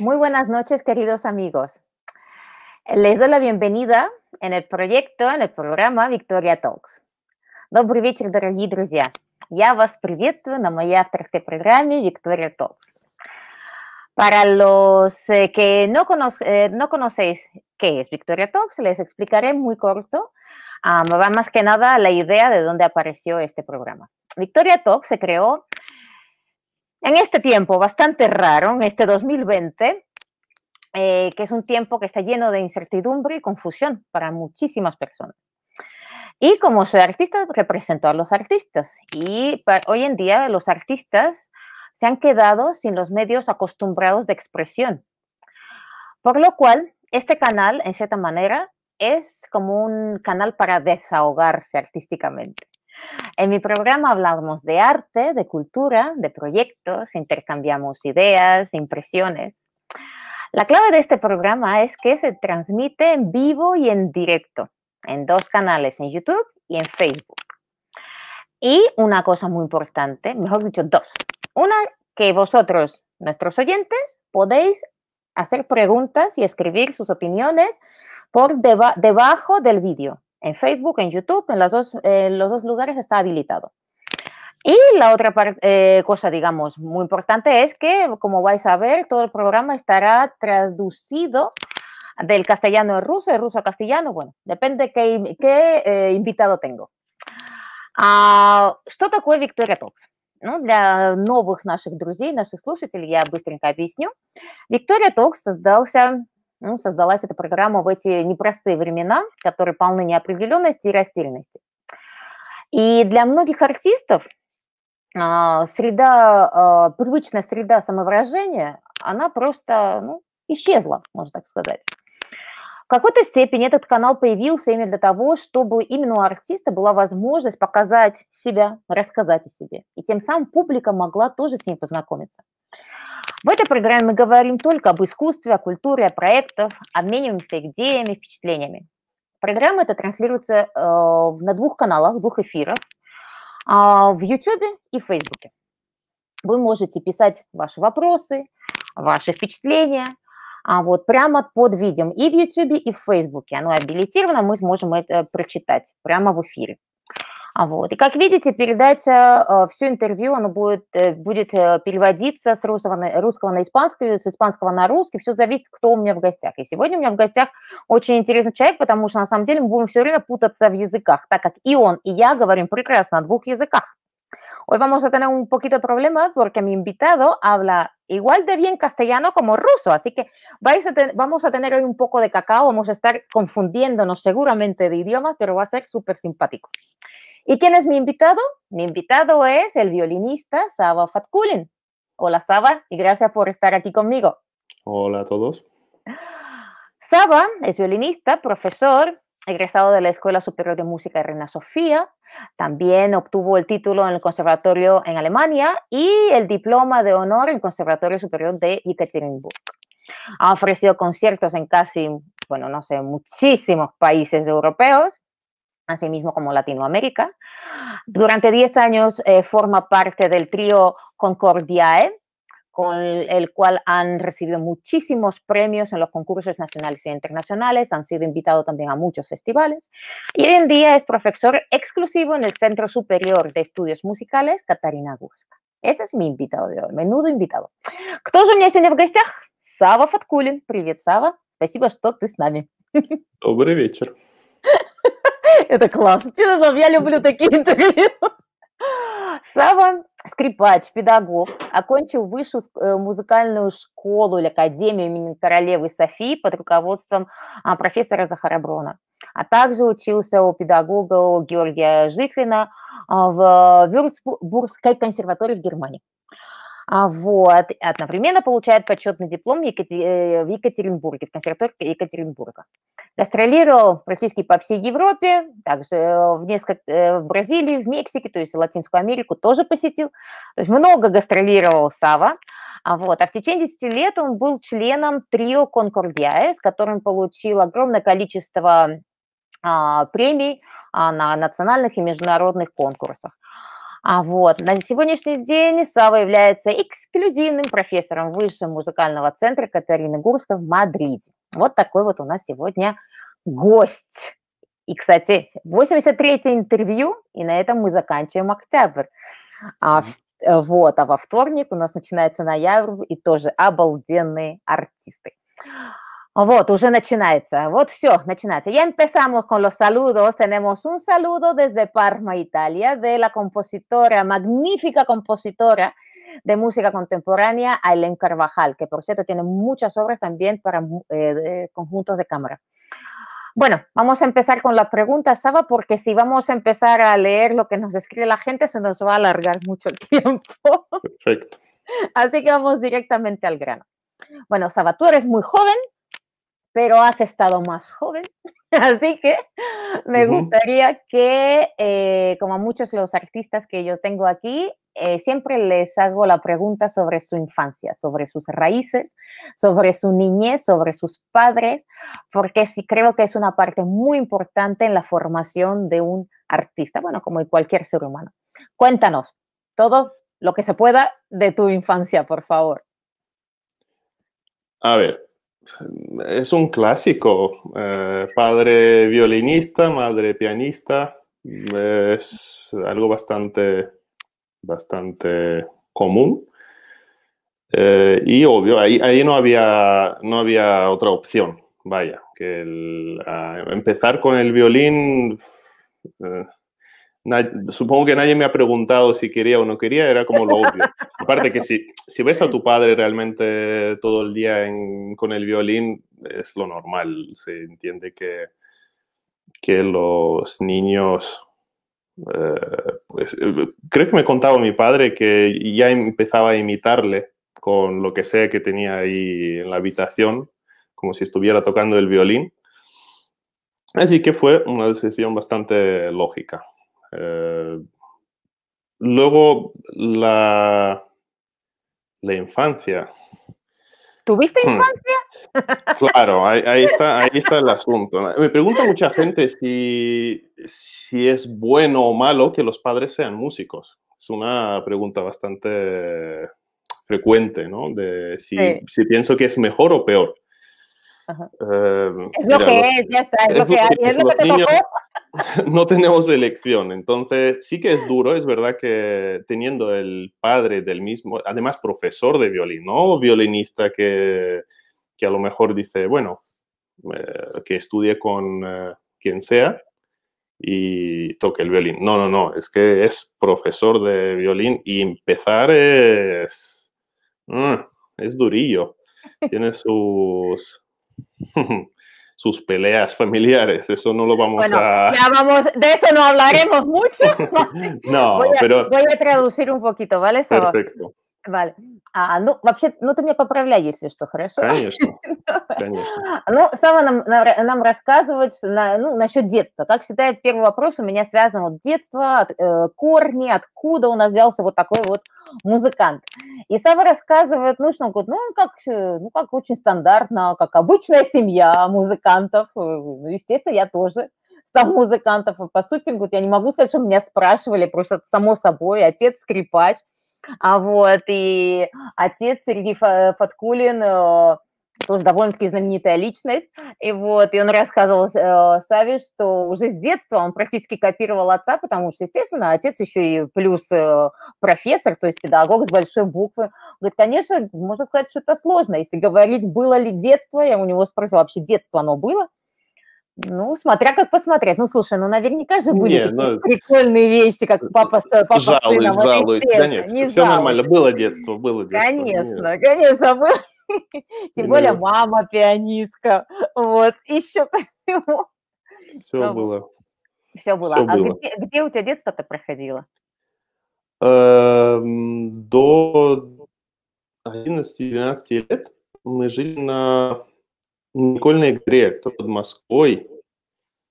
Muy buenas noches, queridos amigos. Les doy la bienvenida en el proyecto, en el programa Victoria Talks. Добрый вечер, дорогие друзья. Я вас приветствую на моей авторской программе Victoria Talks. Para los eh, que no, eh, no conocéis qué es Victoria Talks, les explicaré muy corto, ah, va más que nada la idea de dónde apareció este programa. Victoria Talks se creó en este tiempo bastante raro, en este 2020, eh, que es un tiempo que está lleno de incertidumbre y confusión para muchísimas personas. Y como soy artista, represento a los artistas. Y hoy en día los artistas se han quedado sin los medios acostumbrados de expresión. Por lo cual, este canal, en cierta manera, es como un canal para desahogarse artísticamente. En mi programa hablamos de arte, de cultura, de proyectos, intercambiamos ideas, impresiones. La clave de este programa es que se transmite en vivo y en directo, en dos canales, en YouTube y en Facebook. Y una cosa muy importante, mejor dicho, dos. Una, que vosotros, nuestros oyentes, podéis hacer preguntas y escribir sus opiniones por debajo del vídeo en Facebook, en YouTube, en, las los dos lugares está habilitado. Y la otra eh, cosa, digamos, muy importante es que, como vais a ver, todo el programa estará traducido del castellano al ruso, el ruso al castellano, bueno, depende qué, qué eh, invitado tengo. А, ah, что такое Виктория Токс? Ну, для новых наших друзей, наших слушателей я быстренько объясню. Victoria Talks создался ну, создалась эта программа в эти непростые времена, которые полны неопределенности и растерянности. И для многих артистов а, среда, а, привычная среда самовыражения, она просто ну, исчезла, можно так сказать. В какой-то степени этот канал появился именно для того, чтобы именно у артиста была возможность показать себя, рассказать о себе. И тем самым публика могла тоже с ним познакомиться. В этой программе мы говорим только об искусстве, о культуре, о проектах, обмениваемся идеями, впечатлениями. Программа эта транслируется э, на двух каналах, двух эфирах, а, в YouTube и Facebook. Вы можете писать ваши вопросы, ваши впечатления, а вот прямо под видео и в YouTube, и в Facebook. Оно абилитировано, мы сможем это прочитать прямо в эфире. А вот. И как видите, передача, э, все интервью, оно будет, э, будет э, переводиться с русского на, русского на испанский, с испанского на русский, все зависит, кто у меня в гостях. И сегодня у меня в гостях очень интересный человек, потому что на самом деле мы будем все время путаться в языках, так как и он, и я говорим прекрасно на двух языках. Hoy vamos a tener un poquito de problema porque mi invitado habla igual de bien castellano como ruso, así que vais a ten, vamos a tener hoy un poco de cacao, vamos a estar confundiéndonos seguramente de idiomas, pero va a ser súper simpático. ¿Y quién es mi invitado? Mi invitado es el violinista Saba Fatkulin. Hola Saba y gracias por estar aquí conmigo. Hola a todos. Saba es violinista, profesor, egresado de la Escuela Superior de Música de Reina Sofía. También obtuvo el título en el Conservatorio en Alemania y el diploma de honor en el Conservatorio Superior de Yekaterinburg. Ha ofrecido conciertos en casi, bueno, no sé, muchísimos países europeos así mismo como Latinoamérica. Durante 10 años eh, forma parte del trío Concordiae, con el cual han recibido muchísimos premios en los concursos nacionales e internacionales, han sido invitados también a muchos festivales y hoy en día es profesor exclusivo en el Centro Superior de Estudios Musicales Catarina Gurska. ese es mi invitado de hoy, menudo invitado. ¿Quién es у меня сегодня гостях? Сава Фаткулин. Привет, Сава. Спасибо, что ты с нами. Добрый Это классно. Я люблю такие интервью. Сава Скрипач, педагог, окончил высшую э, музыкальную школу или академию имени королевы Софии под руководством а, профессора Захараброна, а также учился у педагога Георгия Жислина а, в э, Вюрцбургской консерватории в Германии. А вот. одновременно получает почетный диплом э, в Екатеринбурге, в консерватории Екатеринбурга. Гастролировал практически по всей Европе, также э, в, несколько, э, в Бразилии, в Мексике, то есть Латинскую Америку тоже посетил. То есть много гастролировал Сава. А Вот. А в течение 10 лет он был членом трио Конкордиае, с которым получил огромное количество а, премий а, на национальных и международных конкурсах. А вот на сегодняшний день Сава является эксклюзивным профессором Высшего музыкального центра Катарины Гурской в Мадриде. Вот такой вот у нас сегодня гость. И, кстати, 83-е интервью, и на этом мы заканчиваем октябрь. А, вот, а во вторник у нас начинается ноябрь, и тоже обалденные артисты. Ya empezamos con los saludos. Tenemos un saludo desde Parma, Italia, de la compositora, magnífica compositora de música contemporánea, Aileen Carvajal, que por cierto tiene muchas obras también para eh, conjuntos de cámara. Bueno, vamos a empezar con la pregunta, Saba, porque si vamos a empezar a leer lo que nos escribe la gente, se nos va a alargar mucho el tiempo. Perfecto. Así que vamos directamente al grano. Bueno, Saba, tú eres muy joven, pero has estado más joven, así que me gustaría que, eh, como a muchos los artistas que yo tengo aquí, eh, siempre les hago la pregunta sobre su infancia, sobre sus raíces, sobre su niñez, sobre sus padres, porque sí creo que es una parte muy importante en la formación de un artista, bueno, como cualquier ser humano. Cuéntanos todo lo que se pueda de tu infancia, por favor. A ver, es un clásico. Eh, padre violinista, madre pianista. Es algo bastante, bastante común. Eh, y obvio, ahí, no, había, no había otra opción. Vaya, que empezar con el violín eh, supongo que nadie me ha preguntado si quería o no quería, era como lo obvio. Aparte que si, ves a tu padre realmente todo el día con el violín, es lo normal, se entiende que, que los niños... Eh, pues, eh, creo que me contaba mi padre que ya empezaba a imitarle con lo que sea que tenía ahí en la habitación, como si estuviera tocando el violín. Así que fue una decisión bastante lógica. Eh, luego, la, la infancia. ¿Tuviste hmm. infancia? Claro, ahí, está, ahí está el asunto. Me pregunta mucha gente si, si es bueno o malo que los padres sean músicos. Es una pregunta bastante frecuente, De si, si pienso que es mejor o peor es lo que es, ya está, No tenemos elección, entonces sí que es duro, es verdad que teniendo el padre del mismo, además profesor de violín, ¿no? Violinista que, a lo mejor dice, bueno, eh, que estudie con eh, quien sea y toque el violín. No, no, no, es que es profesor de violín y empezar es... Mm, es durillo. Tiene sus, sus peleas familiares, eso no lo vamos bueno, a... Ya vamos, de eso no hablaremos mucho. no, voy a, pero... Voy a traducir un поquito, ¿vale? Сова? Perfecto. Валь, а, ну, вообще, ну, ты меня поправляй, если что, хорошо? Конечно, ну, конечно. Ну, Сава нам, нам рассказывает на, ну, насчет детства. Как всегда, первый вопрос у меня связан вот детство, от, э, корни, откуда у нас взялся вот такой вот э, музыкант. И Сава рассказывает, ну что, он говорит, ну он как, э, ну как очень стандартно, как обычная семья музыкантов. Э, ну, естественно, я тоже там музыкантов. И, по сути, говорит, я не могу сказать, что меня спрашивали, просто само собой, отец скрипач. А вот, и отец Сергей э, Фаткулин, тоже довольно-таки знаменитая личность, и вот, и он рассказывал э, Саве, что уже с детства он практически копировал отца, потому что, естественно, отец еще и плюс э, профессор, то есть педагог с большой буквы. говорит, конечно, можно сказать, что это сложно, если говорить, было ли детство, я у него спросила, вообще детство оно было? Ну, смотря как посмотреть. Ну, слушай, ну наверняка же были не, ну, прикольные вещи, как э, папа, э, папа жалуюсь, сыном. Жалуюсь, конечно. Не все жалуюсь. нормально. Было детство, было детство. Конечно, Нет. конечно, было Тем более мама пианистка. Вот, еще всего. Все ну, было. Все было. А где у тебя детство-то проходило? Эм, до 11-12 лет мы жили на Никольной горе, под Москвой.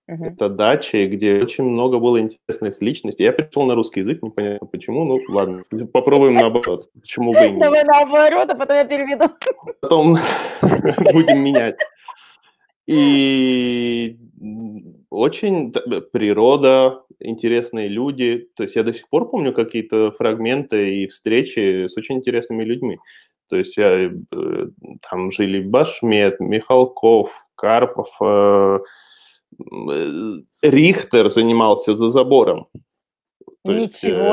Uh-huh. Это дачи, где очень много было интересных личностей. Я пришел на русский язык, непонятно почему, ну ладно, попробуем наоборот. Почему бы и нет? Давай наоборот, а потом я переведу. Потом будем менять. И очень природа, интересные люди. То есть я до сих пор помню какие-то фрагменты и встречи с очень интересными людьми. То есть я, э, там жили Башмет, Михалков, Карпов, э, Э, Рихтер занимался за забором. То Ничего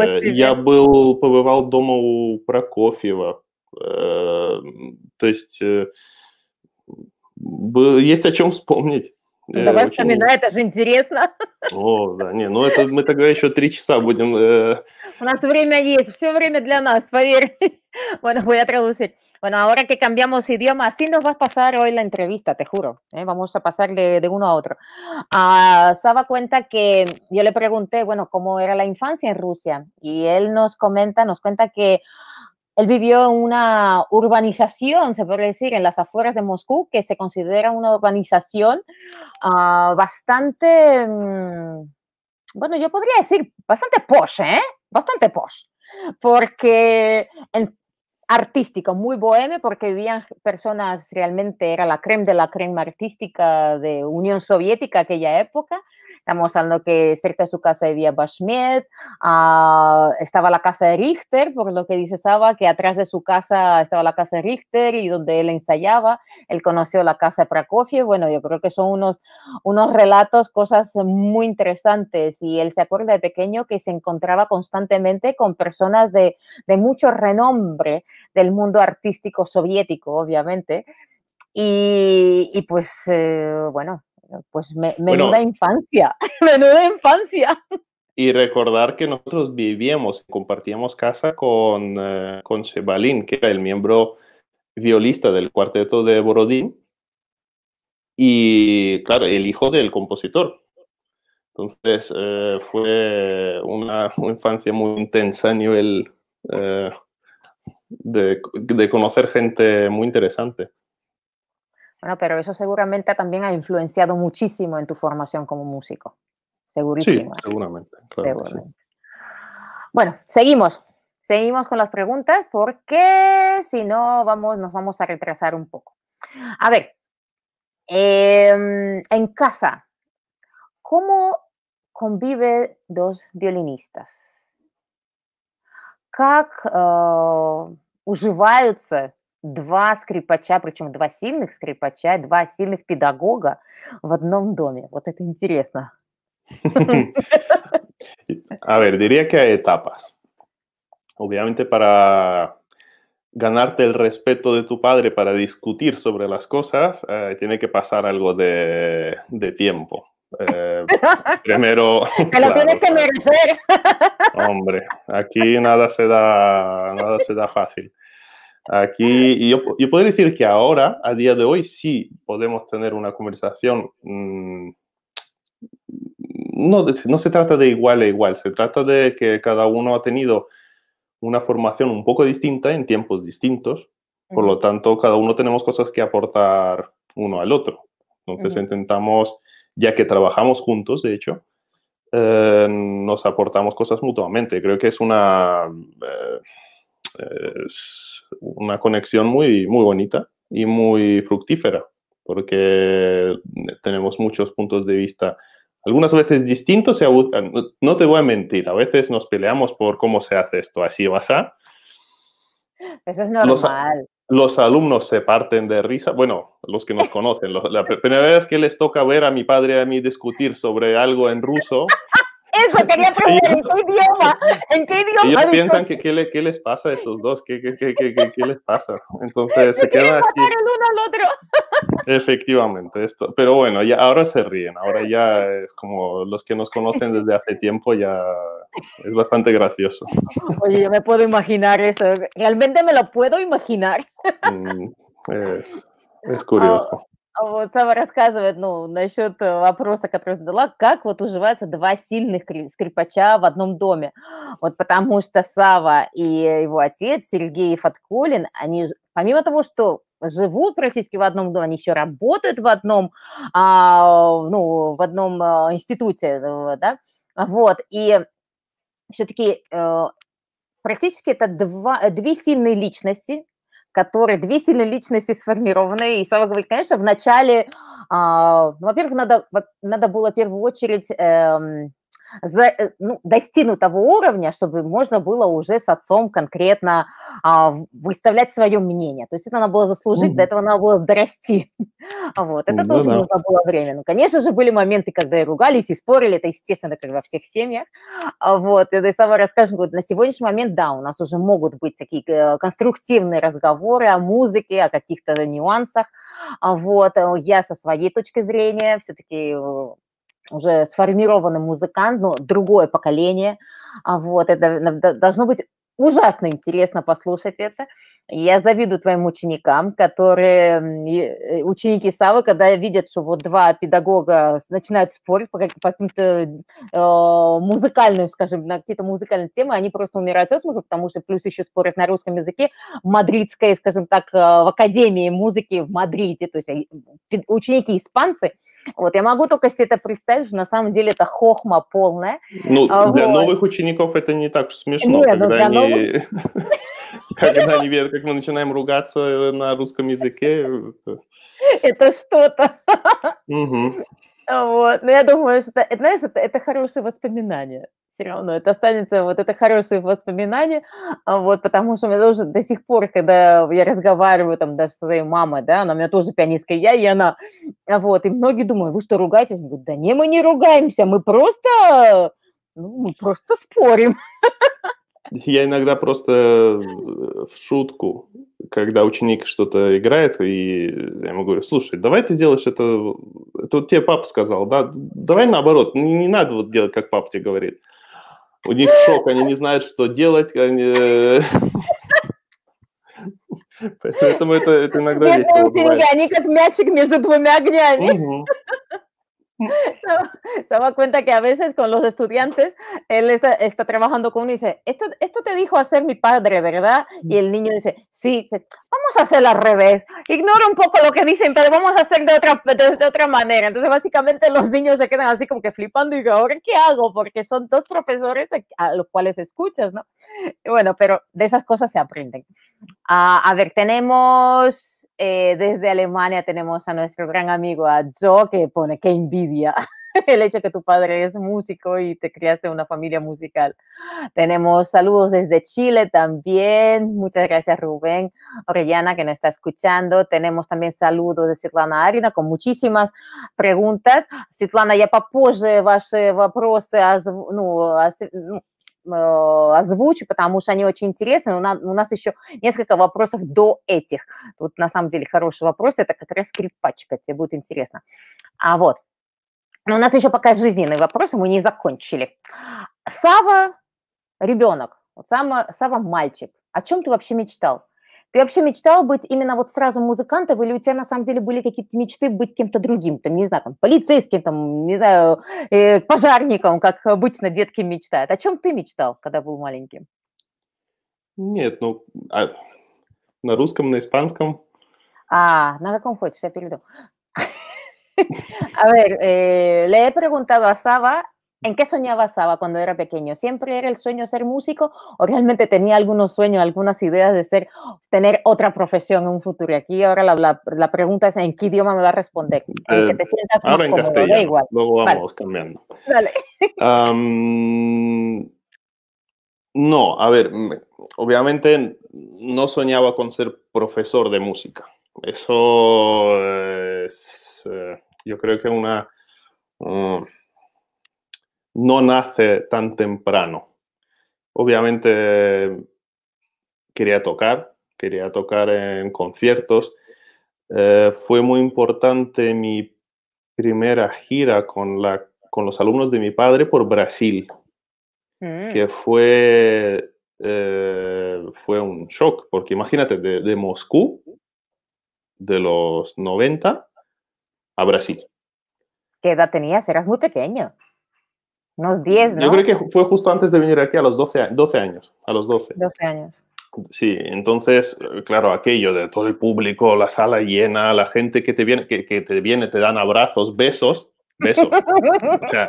есть, э, себе. Я был, побывал дома у Прокофьева. Э, то есть есть о чем вспомнить. Bueno, voy a traducir. Bueno, ahora que cambiamos idioma, así nos va a pasar hoy la entrevista, te juro. ¿eh? Vamos a pasar de, uno a otro. Ah, Saba cuenta que yo le pregunté, bueno, cómo era la infancia en Rusia. Y él nos comenta, nos cuenta que él vivió en una urbanización, se puede decir, en las afueras de Moscú, que se considera una urbanización ah, bastante, mm, bueno, yo podría decir, bastante posh, ¿eh? Bastante posh, porque artístico, muy bohemio, porque vivían personas realmente, era la creme de la creme artística de Unión Soviética aquella época, Estamos hablando que cerca de su casa había Bashmet, ah, estaba la casa de Richter, por lo que dice Saba, que atrás de su casa estaba la casa de Richter y donde él ensayaba, él conoció la casa de Prokofiev. Bueno, yo creo que son unos, unos relatos, cosas muy interesantes y él se acuerda de pequeño que se encontraba constantemente con personas de, de mucho renombre del mundo artístico soviético, obviamente. Y, y, pues, eh, bueno, pues menuda infancia, menuda infancia. Y recordar que nosotros vivíamos, y compartíamos casa eh, con, Chevalín que era el miembro violista del cuarteto de Borodín, y claro, el hijo del compositor. Entonces eh, fue una, infancia muy intensa a nivel eh, de conocer gente muy interesante. Bueno, pero eso seguramente también ha influenciado muchísimo en tu formación como músico. Segurísimo. Sí, seguramente. Bueno, seguimos. Seguimos con las preguntas porque si no vamos, nos vamos a retrasar un poco. A ver, em, en casa, ¿cómo convive dos violinistas? Как э, два скрипача, причем dos сильных скрипача, dos сильных педагога в одном доме. Вот это интересно. A ver, diría que hay etapas. Obviamente para ganarte el respeto de tu padre para discutir sobre las cosas, eh, tiene que pasar algo de, tiempo. Eh, primero... Te lo tienes que merecer. Hombre, aquí nada se da, nada se da fácil. Aquí, yo, yo, podría decir que ahora, a día de hoy, sí podemos tener una conversación. Mm, no, no se trata de igual a igual, se trata de que cada uno ha tenido una formación un poco distinta en tiempos distintos. Por lo tanto, cada uno tenemos cosas que aportar uno al otro. Entonces intentamos, ya que trabajamos juntos, de hecho, eh, nos aportamos cosas mutuamente. Creo que es una... Eh, es una conexión muy, muy bonita y muy fructífera, porque tenemos muchos puntos de vista, algunas veces distintos, se buscan no te voy a mentir, a veces nos peleamos por cómo se hace esto, así o así. Eso es normal. Los, alumnos se parten de risa, bueno, los que nos conocen, la primera vez que les toca ver a mi padre y a mí discutir sobre algo en ruso. Eso quería preguntar, ¿en qué idioma? ¿En qué idioma? Ellos piensan que qué, les pasa a esos dos, qué, les pasa. Entonces se, se queda así. el uno al otro. Efectivamente, esto. Pero bueno, ya ahora se ríen, ahora ya es como los que nos conocen desde hace tiempo, ya es bastante gracioso. Oye, yo me puedo imaginar eso, realmente me lo puedo imaginar. Mm, es, curioso. Вот Сава рассказывает, ну, насчет э, вопроса, который задала, как вот уживаются два сильных скрипача в одном доме. Вот потому что Сава и его отец Сергей Фаткулин, они, помимо того, что живут практически в одном доме, они еще работают в одном, а, ну, в одном а, институте, да, вот, и все-таки э, практически это два, две сильные личности, которые две сильные личности сформированы. И Сава говорит, конечно, в начале, э, во-первых, надо, надо было в первую очередь э, за, э, ну, достигну того уровня, чтобы можно было уже с отцом конкретно а, выставлять свое мнение. То есть это надо было заслужить, mm до этого надо было дорасти. Вот, это mm тоже да. нужно было время. Ну, конечно же, были моменты, когда и ругались, и спорили, это естественно, как во всех семьях. А, вот, это и самое расскажем, на сегодняшний момент, да, у нас уже могут быть такие э, конструктивные разговоры о музыке, о каких-то нюансах. А вот, э, я со своей точки зрения все-таки уже сформированный музыкант, но другое поколение. А, вот, это должно быть ужасно интересно послушать это. Я завидую твоим ученикам, которые, э, ученики Савы, когда видят, что вот два педагога начинают спорить по, по каким-то э, музыкальным, скажем, на какие-то музыкальные темы, они просто умирают со смеху, потому что плюс еще спорят на русском языке в мадридской, скажем так, э, в Академии музыки в Мадриде. То есть ученики-испанцы – вот, я могу только себе это представить, что на самом деле это хохма полная. Ну, а, для новых учеников это не так уж смешно, Нет, ну, когда ну, они... Новых... Когда они видят, как мы начинаем ругаться э, на русском языке. Э, э. Это что-то. Вот. Но я думаю, что, знаешь, это, это хорошее воспоминание все равно это останется, вот это хорошее воспоминание, а вот, потому что у меня тоже до сих пор, когда я разговариваю там даже со своей мамой, да, она у меня тоже пианистка, я и она, а вот, и многие думают, вы что, ругаетесь? говорю, да не, мы не ругаемся, мы просто, ну, мы просто спорим. Я иногда просто э, в шутку, когда ученик что-то играет, и я ему говорю, слушай, давай ты сделаешь это, это вот тебе папа сказал, да, давай наоборот, не, не надо вот делать, как папа тебе говорит. У них шок, они не знают, что делать. Они... Э, поэтому это, это иногда Бедные весело. Бывает. Они как мячик между двумя огнями. Угу. se da cuenta que a veces con los estudiantes él está, trabajando con uno y dice, esto, esto te dijo hacer mi padre, ¿verdad? Y el niño dice, sí, vamos a hacer al revés, ignora un poco lo que dicen, pero vamos a hacer de otra, de, otra manera. Entonces básicamente los niños se quedan así como que flipando y digo, ¿ahora qué hago? Porque son dos profesores a los cuales escuchas, ¿no? Bueno, pero de esas cosas se aprenden. Ah, a ver, tenemos eh, desde Alemania tenemos a nuestro gran amigo, a Joe, que pone que envidia el hecho que tu padre es músico y te criaste en una familia musical. Tenemos saludos desde Chile también. Muchas gracias, Rubén Orellana, que nos está escuchando. Tenemos también saludos de Svetlana Arina con muchísimas preguntas. ya я попозже ваши вопросы ну, Э, озвучу, потому что они очень интересны. У нас, еще несколько вопросов до этих. Вот на самом деле хороший вопрос, это как раз скрипачка, тебе будет интересно. А вот. Но у нас еще пока жизненные вопросы, мы не закончили. Сава ребенок, вот Сава, Сава мальчик. О чем ты вообще мечтал? Ты вообще мечтал быть именно вот сразу музыкантом, или у тебя на самом деле были какие-то мечты быть кем-то другим, там, не знаю, там, полицейским, там, не знаю, э, пожарником, как обычно детки мечтают. О чем ты мечтал, когда был маленьким? Нет, ну, а на русском, на испанском. А, на каком хочешь, я перейду. A ver, а, eh, э, э, le he preguntado a Saba ¿En qué soñaba Saba cuando era pequeño? ¿Siempre era el sueño ser músico o realmente tenía algunos sueños, algunas ideas de ser, tener otra profesión en un futuro? Y aquí ahora la, la, pregunta es en qué idioma me va a responder. que eh, te sientas ahora más en igual. Luego vamos cambiando. Dale. no, a ver, mm, obviamente no soñaba con ser profesor de música. Eso es, eh, yo creo que una... Mm, no nace tan temprano. Obviamente quería tocar, quería tocar en conciertos. Eh, fue muy importante mi primera gira con, la, con los alumnos de mi padre por Brasil, mm. que fue, eh, fue un shock, porque imagínate, de, de Moscú, de los 90, a Brasil. ¿Qué edad tenías? Eras muy pequeño unos 10, ¿no? Yo creo que fue justo antes de venir aquí a los 12, 12 años, a los 12. 12 años. Sí, entonces, claro, aquello de todo el público, la sala llena, la gente que te viene, que, te viene, te dan abrazos, besos, besos. o sea,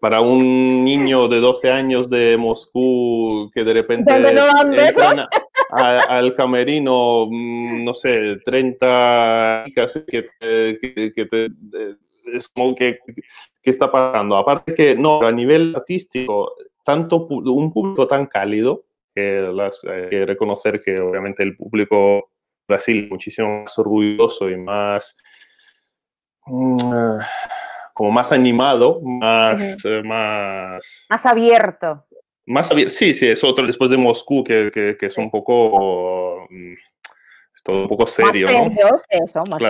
para un niño de 12 años de Moscú que de repente no besos? al camerino, mm, no sé, 30 chicas que, que te, eh, es como que ¿Qué está pasando? Aparte que, no, a nivel artístico, tanto un público tan cálido, que hay eh, que reconocer que obviamente el público Brasil es muchísimo más orgulloso y más... Mm, como más animado, más, eh, más... Más abierto. Más abierto, sí, sí, es otro después de Moscú que, que, es un poco... Mm, todo un poco serio, más serio, eso, más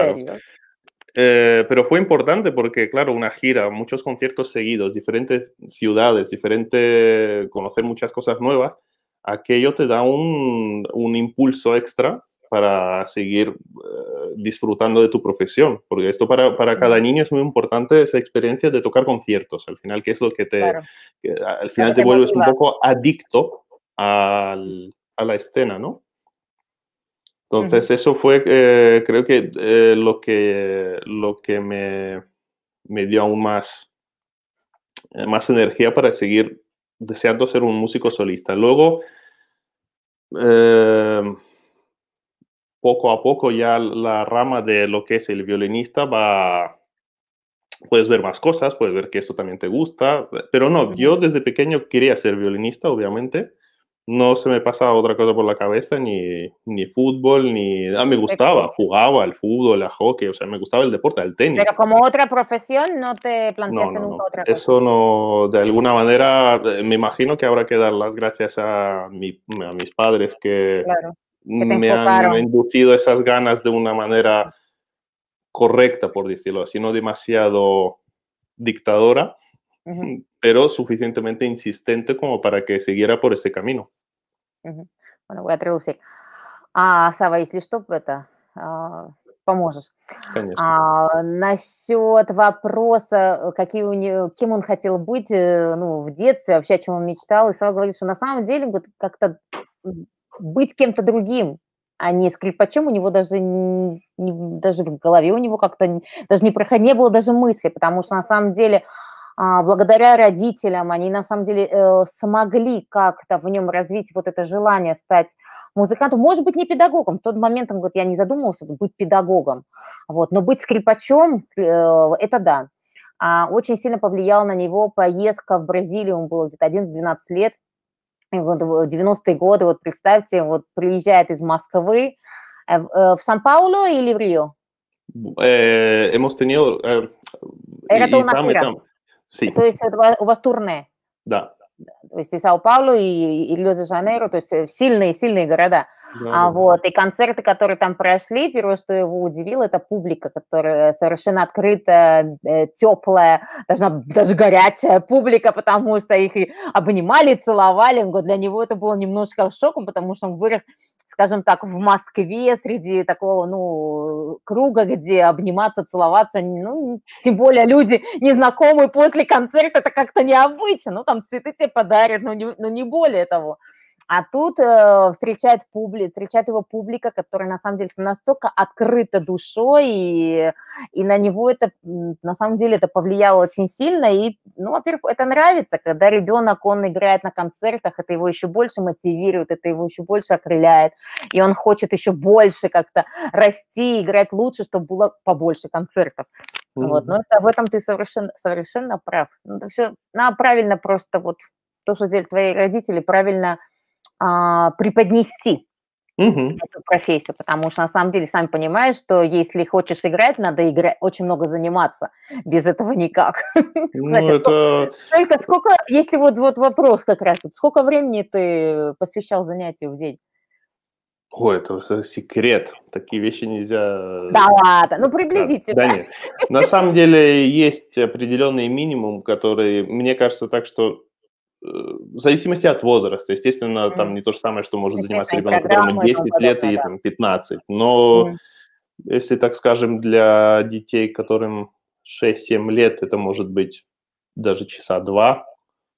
eh, pero fue importante porque, claro, una gira, muchos conciertos seguidos, diferentes ciudades, diferente, conocer muchas cosas nuevas, aquello te da un, un impulso extra para seguir eh, disfrutando de tu profesión, porque esto para, para, cada niño es muy importante, esa experiencia de tocar conciertos, al final, que es lo que te, al final te, vuelves un poco adicto al, a la escena, ¿no? Entonces, eso fue, eh, creo que, eh, lo que, lo que me, dio aún más, eh, más energía para seguir deseando ser un músico solista. Luego, poco a poco ya la rama de lo que es el violinista va, puedes ver más cosas, puedes ver que esto también te gusta, pero no, yo desde pequeño quería ser violinista, obviamente, no se me pasa otra cosa por la cabeza, ni, fútbol, ni... Ah, me pues gustaba, jugaba al fútbol, al hockey, o sea, me gustaba el deporte, el tenis. Pero como otra profesión no te planteaste nunca otra cosa. Eso no, de alguna manera, eh, me imagino que habrá que dar las gracias a, mi, a mis padres que me han inducido esas ganas de una manera correcta, por decirlo así, no demasiado dictadora. uh -huh. Mm, pero suficientemente insistente como para que siguiera por ese camino. Uh -huh. Bueno, voy a traducir. Ah, а, Сава, если что, это поможешь. Конечно. А, насчет вопроса, какие у него, кем он хотел быть э, ну, в детстве, вообще о чем он мечтал, и Сава говорит, что на самом деле вот, как-то быть кем-то другим, а не скрипачом у него даже, не, даже в голове у него как-то даже не, проход, не было даже мысли, потому что на самом деле а, благодаря родителям они на самом деле э, смогли как-то в нем развить вот это желание стать музыкантом, может быть, не педагогом. В тот момент он говорит, я не задумывался быть педагогом, вот, но быть скрипачом, э, это да. А, очень сильно повлияла на него поездка в Бразилию, он был где-то 11-12 лет, вот, 90-е годы, вот представьте, вот приезжает из Москвы э, в Сан-Паулу или в Рио? Э, hemos tenido... Э, Era и, toda и там, и там. Sí. Entonces у вас турне. Да. То есть и Сао paulo и, и Рио-де-Жанейро, то есть сильные-сильные города. Да, а да. вот, и концерты, которые там прошли, первое, что его удивило, это публика, которая совершенно открытая, э, теплая, даже, даже горячая публика, потому что их и обнимали, целовали. Для него это было немножко шоком, потому что он вырос скажем так, в Москве среди такого, ну, круга, где обниматься, целоваться, ну, тем более люди незнакомые после концерта, это как-то необычно, ну, там цветы тебе подарят, но не, но не более того. А тут э, встречает публи, встречает его публика, которая на самом деле настолько открыта душой, и, и на него это на самом деле это повлияло очень сильно. И, ну, во-первых, это нравится, когда ребенок, он играет на концертах, это его еще больше мотивирует, это его еще больше окрыляет, и он хочет еще больше как-то расти, играть лучше, чтобы было побольше концертов. Mm-hmm. Вот, но ну, это, в этом ты совершенно, совершенно прав. Ну, все, на ну, правильно просто вот то, что сделали твои родители, правильно а, преподнести угу. эту профессию, потому что на самом деле сам понимаешь, что если хочешь играть, надо играть, очень много заниматься, без этого никак. Ну, это... сколько, только сколько, если вот, вот вопрос как раз, вот, сколько времени ты посвящал занятию в день? О, это секрет. Такие вещи нельзя... Да ладно, ну приблизительно. Да, да нет. На самом деле есть определенный минимум, который, мне кажется так, что в зависимости от возраста. Естественно, mm-hmm. там не то же самое, что может заниматься ребенок, которому 10 лет и там 15. Но mm-hmm. если, так скажем, для детей, которым 6-7 лет, это может быть даже часа два.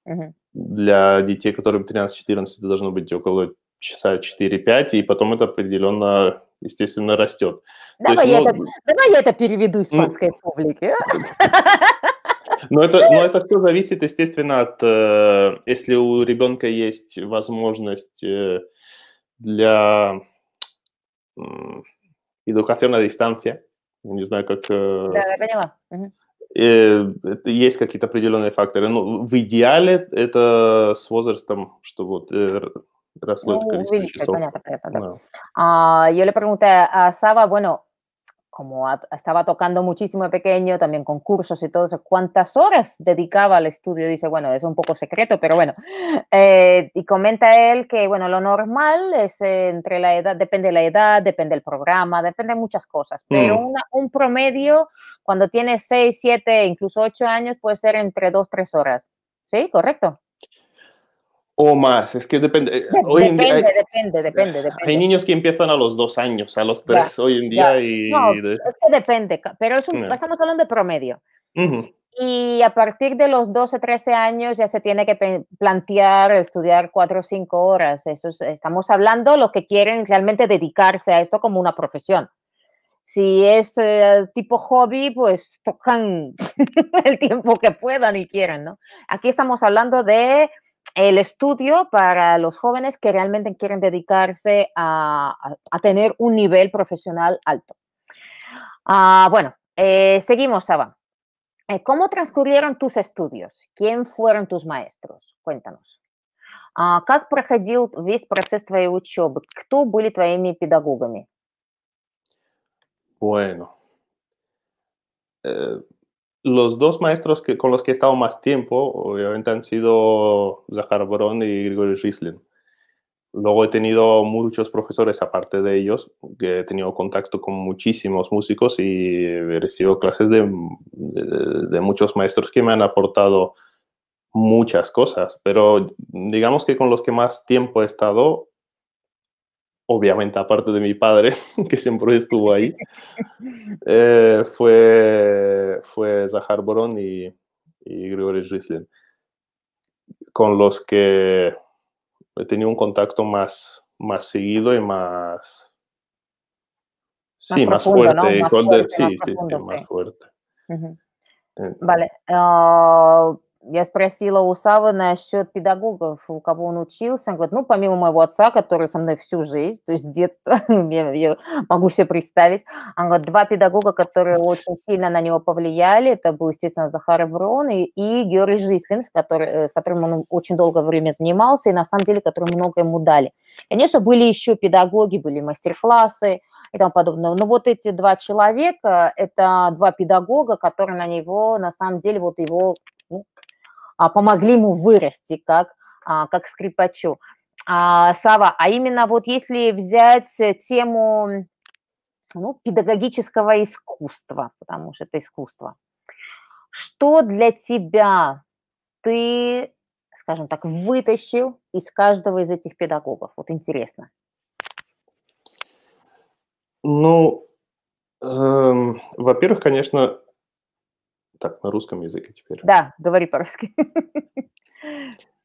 Mm-hmm. Для детей, которым 13-14, это должно быть около часа 4-5, и потом это определенно, естественно, растет. Давай, есть, я, ну, это, давай я это переведу испанской ну, публике. Но это, но это все зависит, естественно, от... Э, если у ребенка есть возможность э, для educación a distancia, не знаю, как... Э, да, я поняла. Есть какие-то определенные факторы. Но ну, в идеале это с возрастом, что вот Ну, no, Felipe, понятно, понятno, да. А, yo le pregunté a Saba, bueno, como estaba tocando muchísimo de pequeño, también con cursos y todo eso, ¿cuántas horas dedicaba al estudio? Dice, bueno, es un poco secreto, pero bueno. Eh, y comenta él que, bueno, lo normal es eh, entre la edad, depende la edad, depende del programa, depende de muchas cosas, pero mm. un promedio cuando tienes 6, 7, incluso 8 años puede ser entre 2, 3 horas. ¿Sí? ¿Correcto? O más, es que depende. Eh, hoy depende, día, depende, depende, Hay niños que empiezan a los dos años, a los tres hoy en día. Y... No, es que depende, pero estamos hablando de promedio. Y a partir de los 12, 13 años ya se tiene que plantear estudiar cuatro o cinco horas. Eso estamos hablando los que quieren realmente dedicarse a esto como una profesión. Si es eh, tipo hobby, pues tocan el tiempo que puedan y quieran, ¿no? Aquí estamos hablando de el estudio para los jóvenes que realmente quieren dedicarse a, tener un nivel profesional alto. Ah, bueno, eh, seguimos, Saba. Eh, ¿Cómo transcurrieron tus estudios? ¿Quién fueron tus maestros? Cuéntanos. ¿Cómo ah, проходил весь процесс твоей учебы? Кто были твоими педагогами? Bueno, э, los dos maestros que, con los que he estado más tiempo, obviamente, han sido Zahar y Grigory Rislin. Luego he tenido muchos profesores, aparte de ellos, que he tenido contacto con muchísimos músicos y he recibido clases de muchos maestros que me han aportado muchas cosas, pero digamos que con los que más tiempo he estado obviamente aparte de mi padre, que siempre estuvo ahí, eh, fue, fue Zahar Borón y, y Riesling, con los que he tenido un contacto más, más seguido y más... Sí, más, fuerte. sí, sí, más fuerte. Eh, vale. Ah, я спросила у Савы насчет педагогов, у кого он учился. Он говорит, ну, помимо моего отца, который со мной всю жизнь, то есть с детства, ну, я, могу себе представить, он говорит, два педагога, которые очень сильно на него повлияли, это был, естественно, Захар Брон и, и Георгий Жислин, с, который, э, с которым он очень долгое время занимался, и на самом деле, которые много ему дали. Конечно, были еще педагоги, были мастер-классы и тому подобное. Но вот эти два человека, это два педагога, которые на него, на самом деле, вот его а помогли ему вырасти как, а, как скрипачу. А, Сава, а именно вот если взять тему ну, педагогического искусства, потому что это искусство, что для тебя ты, скажем так, вытащил из каждого из этих педагогов? Вот интересно. Ну, эм, во-первых, конечно, так, на русском языке теперь. Да, говори по-русски.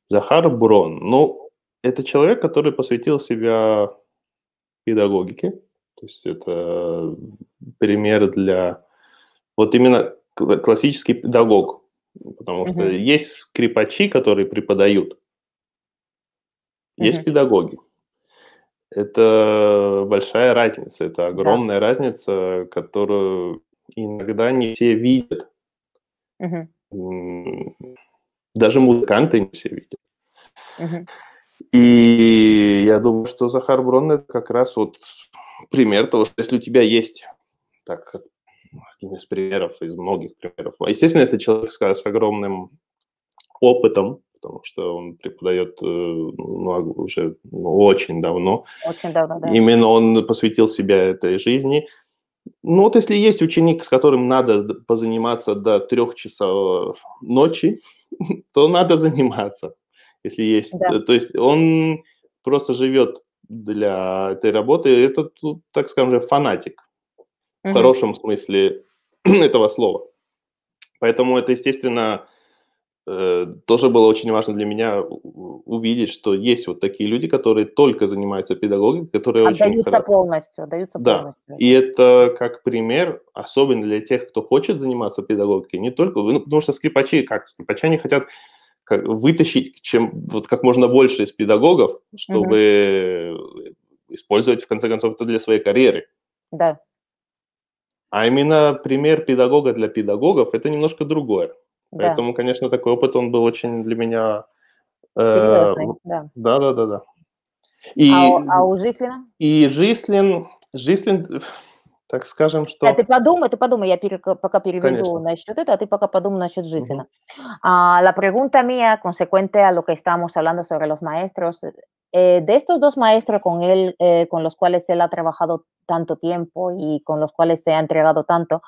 Захар Брон. Ну, это человек, который посвятил себя педагогике. То есть это э, пример для... Вот именно классический педагог. Потому что uh есть скрипачи, которые преподают. Есть uh педагоги. Это большая разница, это огромная да. разница, которую иногда не все видят. Угу. Даже музыканты не все видят. Угу. И я думаю, что Захар Брон это как раз вот пример того, что если у тебя есть, так один из примеров, из многих примеров. А, естественно, если человек скажем, с огромным опытом, потому что он преподает э, ну, а уже ну, очень давно. Очень давно, да. Именно он посвятил себя этой жизни – ну вот если есть ученик, с которым надо позаниматься до трех часов ночи, то надо заниматься. Если есть, да. то есть он просто живет для этой работы. Это, так скажем, фанатик угу. в хорошем смысле этого слова. Поэтому это, естественно, Э, тоже было очень важно для меня увидеть, что есть вот такие люди, которые только занимаются педагогикой, которые отдаются очень хорошо... полностью, отдаются да. полностью. И это как пример, особенно для тех, кто хочет заниматься педагогикой, не только, ну, потому что скрипачи как скрипачи они хотят как, вытащить чем вот как можно больше из педагогов, чтобы угу. использовать в конце концов это для своей карьеры. Да. А именно пример педагога для педагогов это немножко другое. Да. Поэтому, конечно, такой опыт, он был очень для меня... Э, да. Да, да, да, да. И, а, а у Жислина? И Жислин, Жислин, так скажем, что... А ты подумай, ты подумай, я пер, пока переведу Конечно. насчет этого, а ты пока подумай насчет Жислина. Uh -huh. а, la pregunta mía, consecuente a lo que estábamos hablando sobre los maestros, eh, de estos dos maestros con, él, eh, con los cuales él ha trabajado tanto tiempo y con los cuales se ha entregado tanto,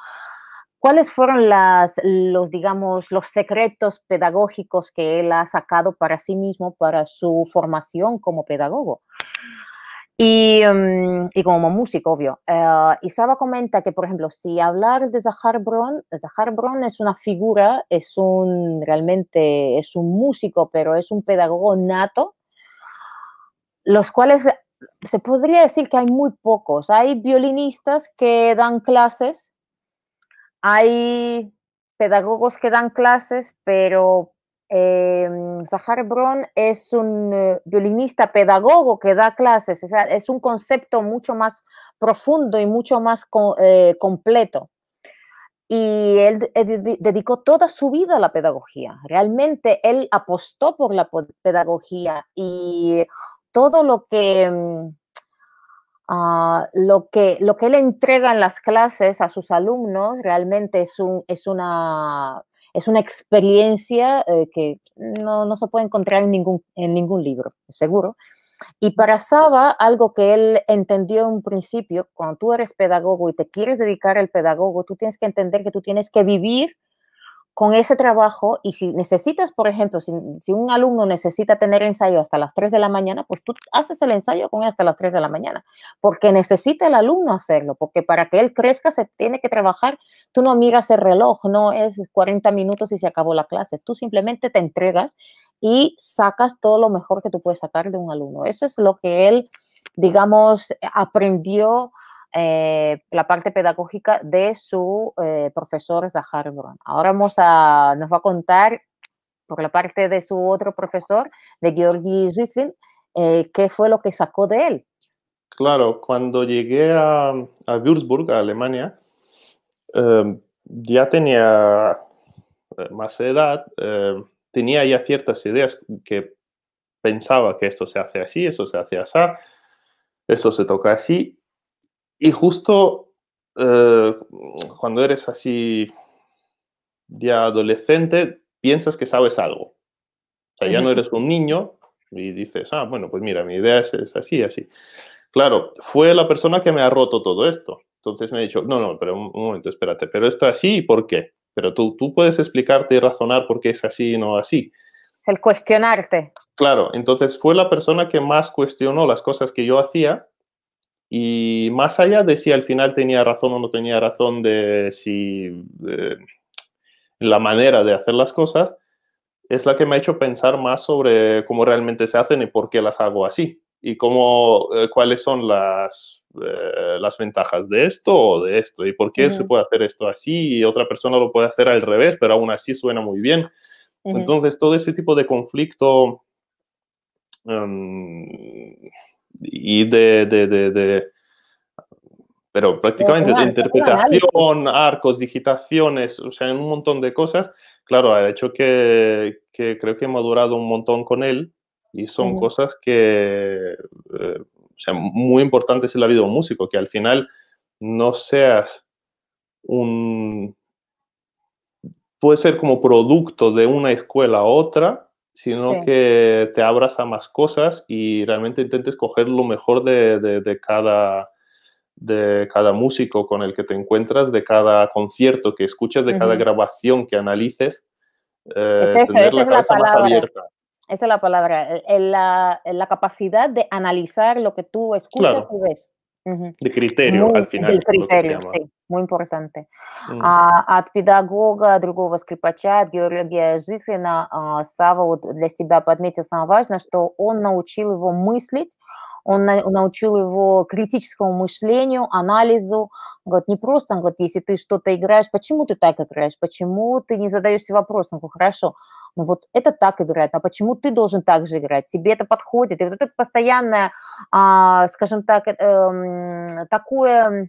¿Cuáles fueron los, digamos, los secretos pedagógicos que él ha sacado para sí mismo, para su formación como pedagogo? Y, em, como músico, obvio. Eh, y Isaba comenta que, por ejemplo, si hablar de Zahar Bron, Zahar Bron es una figura, es un, realmente, es un músico, pero es un pedagogo nato, los cuales se podría decir que hay muy pocos. Hay violinistas que dan clases hay pedagogos que dan clases, pero em, Zahar Bron es un eh, violinista pedagogo que da clases, es un concepto mucho más profundo y mucho más eh, completo. Y él dedicó toda su vida a la pedagogía. Realmente él apostó por la pedagogía y todo lo que em, Ah, lo, que, lo que él entrega en las clases a sus alumnos realmente es, es, una, es una experiencia eh, que no, se puede encontrar en ningún, en ningún libro, seguro. Y para Saba, algo que él entendió en un principio, cuando tú eres pedagogo y te quieres dedicar al pedagogo, tú tienes que entender que tú tienes que vivir con ese trabajo y si necesitas, por ejemplo, si, un alumno necesita tener ensayo hasta las 3 de la mañana, pues tú haces el ensayo con él hasta las 3 de la mañana, porque necesita el alumno hacerlo, porque para que él crezca se tiene que trabajar, tú no miras el reloj, no es 40 minutos y se acabó la clase, tú simplemente te entregas y sacas todo lo mejor que tú puedes sacar de un alumno. Eso es lo que él, digamos, aprendió eh, la parte pedagógica de su eh, profesor Zahar Brown. Ahora vamos a, nos va a contar por la parte de su otro profesor, de Georgi Zisvin, eh, qué fue lo que sacó de él. Claro, cuando llegué a, Würzburg, a Alemania, ya tenía más edad, tenía ya ciertas ideas que pensaba que esto se hace así, eso se hace así, eso se toca así, y justo eh, cuando eres así de adolescente, piensas que sabes algo. O sea, ya no eres un niño y dices, ah, bueno, pues mira, mi idea es, así, así. Claro, fue la persona que me ha roto todo esto. Entonces me ha dicho, no, no, pero un, momento, espérate, pero esto es así y por qué. Pero tú, tú puedes explicarte y razonar por qué es así y no así. el cuestionarte. Claro, entonces fue la persona que más cuestionó las cosas que yo hacía y más allá de si al final tenía razón o no tenía razón de si la manera de hacer las cosas, es la que me ha hecho pensar más sobre cómo realmente se hacen y por qué las hago así y cómo, eh, cuáles son las, eh, las ventajas de esto o de esto y por qué se puede hacer esto así y otra persona lo puede hacer al revés, pero aún así suena muy bien. Entonces, todo ese tipo de conflicto em, y de, de, pero prácticamente de interpretación, arcos, digitaciones, o sea, un montón de cosas, claro, ha hecho que, creo que he madurado un montón con él y son cosas que, eh, o sea, muy importantes en la vida de un músico, que al final no seas un, puede ser como producto de una escuela a otra, sino que te abras a más cosas y realmente intentes coger lo mejor de, cada, de cada músico con el que te encuentras, de cada concierto que escuchas, de cada grabación que analices. Eh, es esa la es la palabra. Esa es la palabra, la, capacidad de analizar lo que tú escuchas y ves. De criterio, muy, al final. Del criterio, sí, muy importante. Mm. А, от педагога, другого скрипача, от Георгия Жизлина, а, Сава вот для себя подметил самое важное, что он научил его мыслить он на научил его критическому мышлению, анализу. Он говорит, не просто, он говорит, если ты что-то играешь, почему ты так играешь, почему ты не задаешься вопросом, ну хорошо, ну вот это так играет, а почему ты должен так же играть, тебе это подходит. И вот это постоянное, а, скажем так, э, эм, такое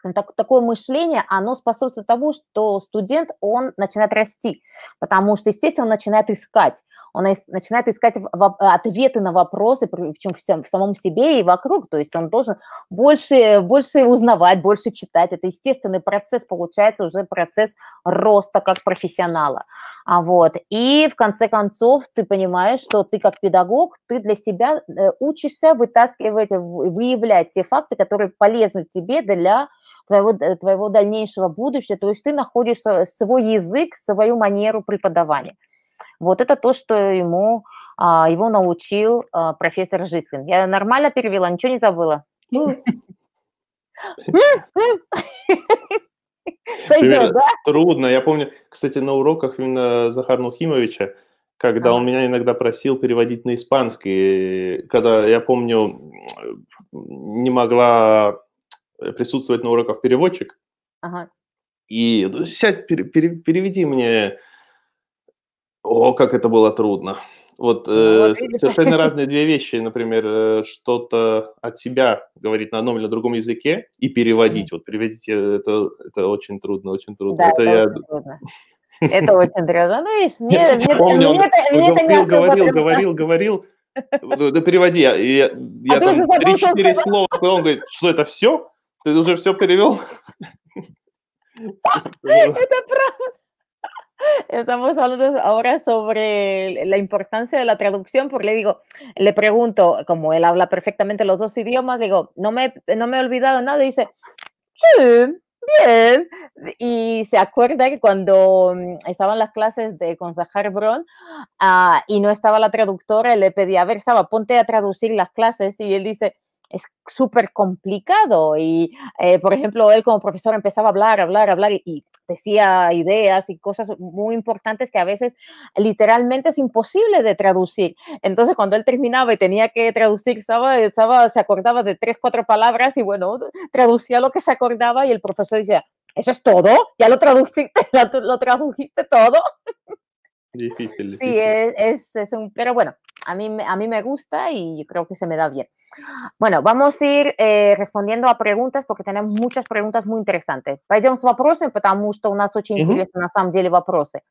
скажем, ну, так, такое мышление, оно способствует тому, что студент, он начинает расти, потому что, естественно, он начинает искать, он начинает искать ответы на вопросы, причем в самом себе и вокруг, то есть он должен больше, больше узнавать, больше читать, это естественный процесс, получается уже процесс роста как профессионала. А вот. И в конце концов ты понимаешь, что ты как педагог, ты для себя э, учишься вытаскивать, выявлять те факты, которые полезны тебе для твоего, э, твоего дальнейшего будущего, то есть ты находишь э, свой язык, свою манеру преподавания. Вот это то, что ему, а, его научил а, профессор Жислин. Я нормально перевела, ничего не забыла? Ну. Сойдет, да? Трудно. Я помню, кстати, на уроках именно Захара Нухимовича, когда а. он меня иногда просил переводить на испанский, когда, я помню, не могла Э, присутствовать на уроках переводчик. Ага. И ну, сядь, пере, пере, переведи мне. О, как это было трудно. Вот ну, э, совершенно разные две вещи, например, э, что-то от себя говорить на одном или на другом языке и переводить. mm Вот переводить э, это, это очень трудно, очень трудно. Да, это, это я... очень трудно. Это очень трудно. Ну, видишь, мне, мне, Помню, мне, он, это, мне это не особо говорил, трудно. говорил, говорил. Да ну, переводи, я, я, я а там 3-4 слова сказал, он говорит, что это все? Ты уже este Estamos hablando ahora sobre la importancia de la traducción, porque le digo, le pregunto, como él habla perfectamente los dos idiomas, digo, no me, no me he olvidado nada, y dice, sí, bien. Y se acuerda que cuando mm, estaban las clases de con Bron ah, y no estaba la traductora, le pedía, a ver, Saba, ponte a traducir las clases, y él dice, es súper complicado. Y, eh, por ejemplo, él como profesor empezaba a hablar, hablar, hablar y, decía ideas y cosas muy importantes que a veces literalmente es imposible de traducir. Entonces, cuando él terminaba y tenía que traducir, estaba, se acordaba de tres, cuatro palabras y, bueno, traducía lo que se acordaba y el profesor decía, ¿eso es todo? ¿Ya lo lo, tradujiste todo? Difícil, difícil. E, sí, es, un, pero bueno, a mí, a mí me gusta y yo creo que se me da bien. Bueno, vamos a ir eh, respondiendo a preguntas porque tenemos muchas preguntas muy interesantes. Пойдем с вопросами, потому что у нас очень угу. на самом деле вопросы.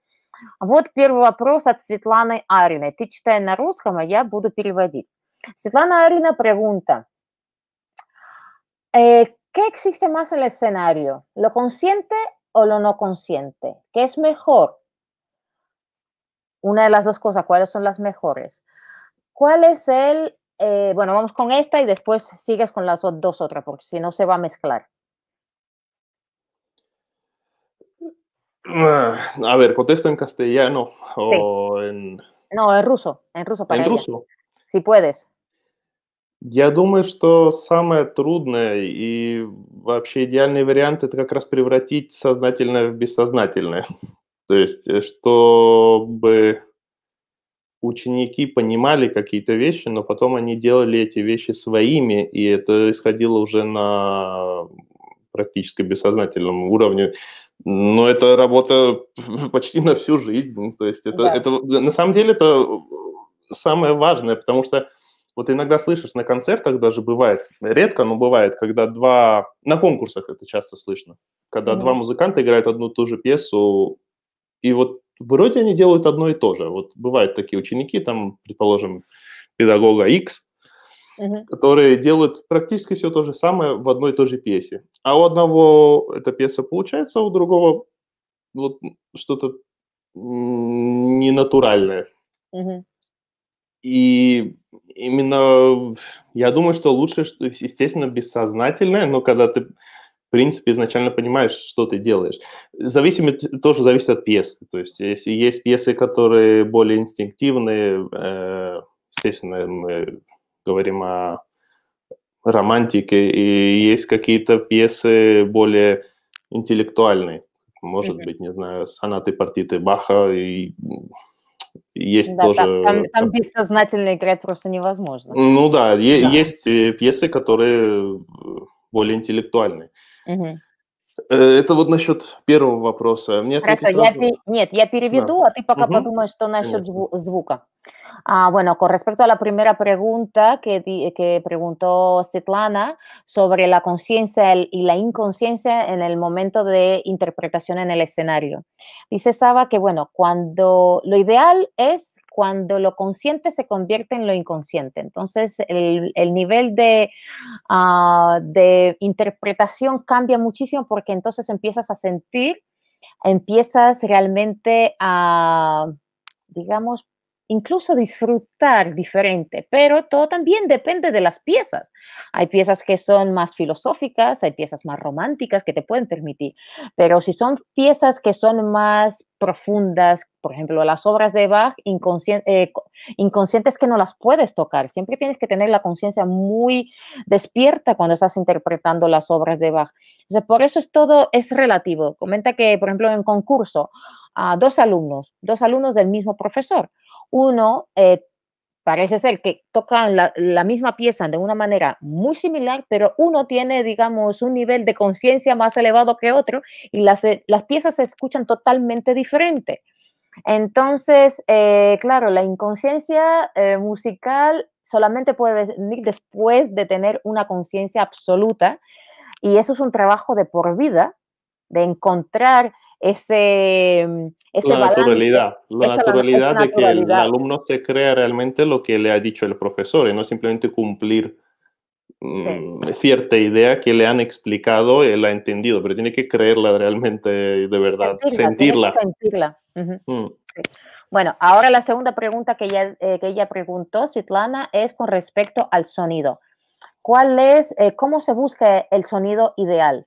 Вот первый вопрос от Светланы Ариной. Ты читай на русском, а я буду переводить. Светлана Арина pregunta, eh, э, ¿qué existe más en el escenario? ¿Lo consciente o lo no consciente? ¿Qué es mejor? Una de las dos cosas, ¿cuáles son las mejores? ¿Cuál es el, eh, bueno, vamos con esta y después sigues con las dos otras, porque si no se va a mezclar. Ah, a ver, contesto en castellano o en... No, en ruso, en ruso para En ruso. Si puedes. Я думаю, что самое трудное и вообще идеальный вариант это как раз превратить сознательное в бессознательное. То есть, э, чтобы ученики понимали какие-то вещи, но потом они делали эти вещи своими, и это исходило уже на практически бессознательном уровне. Но это работа почти на всю жизнь. Ну, то есть это, да. это на самом деле это самое важное, потому что вот иногда слышишь на концертах даже бывает, редко, но бывает, когда два... На конкурсах это часто слышно. Когда mm-hmm. два музыканта играют одну и ту же пьесу, и вот вроде они делают одно и то же. Вот бывают такие ученики, там, предположим, педагога X, угу. которые делают практически все то же самое в одной и той же пьесе. А у одного эта пьеса получается, а у другого вот что-то ненатуральное. Угу. И именно я думаю, что лучше, естественно, бессознательное, но когда ты в принципе, изначально понимаешь, что ты делаешь. Зависимость тоже зависит от пьесы. То есть, если есть пьесы, которые более инстинктивные, э, естественно, мы говорим о романтике, и есть какие-то пьесы более интеллектуальные. Может mm-hmm. быть, не знаю, сонаты, партиты Баха, и есть да, тоже... Там, там, бессознательно играть просто невозможно. Ну да, е- да. есть э, пьесы, которые э, более интеллектуальные. Угу. Э, это вот насчет первого вопроса. Мне Хорошо, сразу... я пе... нет, я переведу, да. а ты пока угу. что насчет звука. Ah, bueno, con respecto a la primera pregunta que, que preguntó Setlana sobre la conciencia y la inconsciencia en el momento de interpretación en el escenario. Dice Saba que, bueno, cuando lo ideal es cuando lo consciente se convierte en lo inconsciente. Entonces, el, nivel ah, de interpretación cambia muchísimo porque entonces empiezas a sentir, empiezas realmente a, digamos, incluso disfrutar diferente, pero todo también depende de las piezas. Hay piezas que son más filosóficas, hay piezas más románticas que te pueden permitir, pero si son piezas que son más profundas, por ejemplo, las obras de Bach, eh, inconscientes que no las puedes tocar, siempre tienes que tener la conciencia muy despierta cuando estás interpretando las obras de Bach. por eso es todo, es relativo. Comenta que, por ejemplo, en concurso, a ah, dos alumnos, dos alumnos del mismo profesor, uno eh, parece ser que tocan la, misma pieza de una manera muy similar, pero uno tiene, digamos, un nivel de conciencia más elevado que otro y las, eh, las piezas se escuchan totalmente diferente. Entonces, eh, claro, la inconsciencia musical solamente puede venir después de tener una conciencia absoluta y eso es un trabajo de por vida, de encontrar Mm, ese, la naturalidad, la naturalidad de que el alumno se crea realmente lo que le ha dicho el profesor y no simplemente cumplir mm, cierta idea que le han explicado, él eh, ha entendido, pero tiene que creerla realmente de verdad, sentirla. Mm. Bueno, ahora la segunda pregunta que ella, eh, que ella preguntó, Sitlana es con respecto al sonido. ¿Cuál es, eh, cómo se busca el sonido ideal?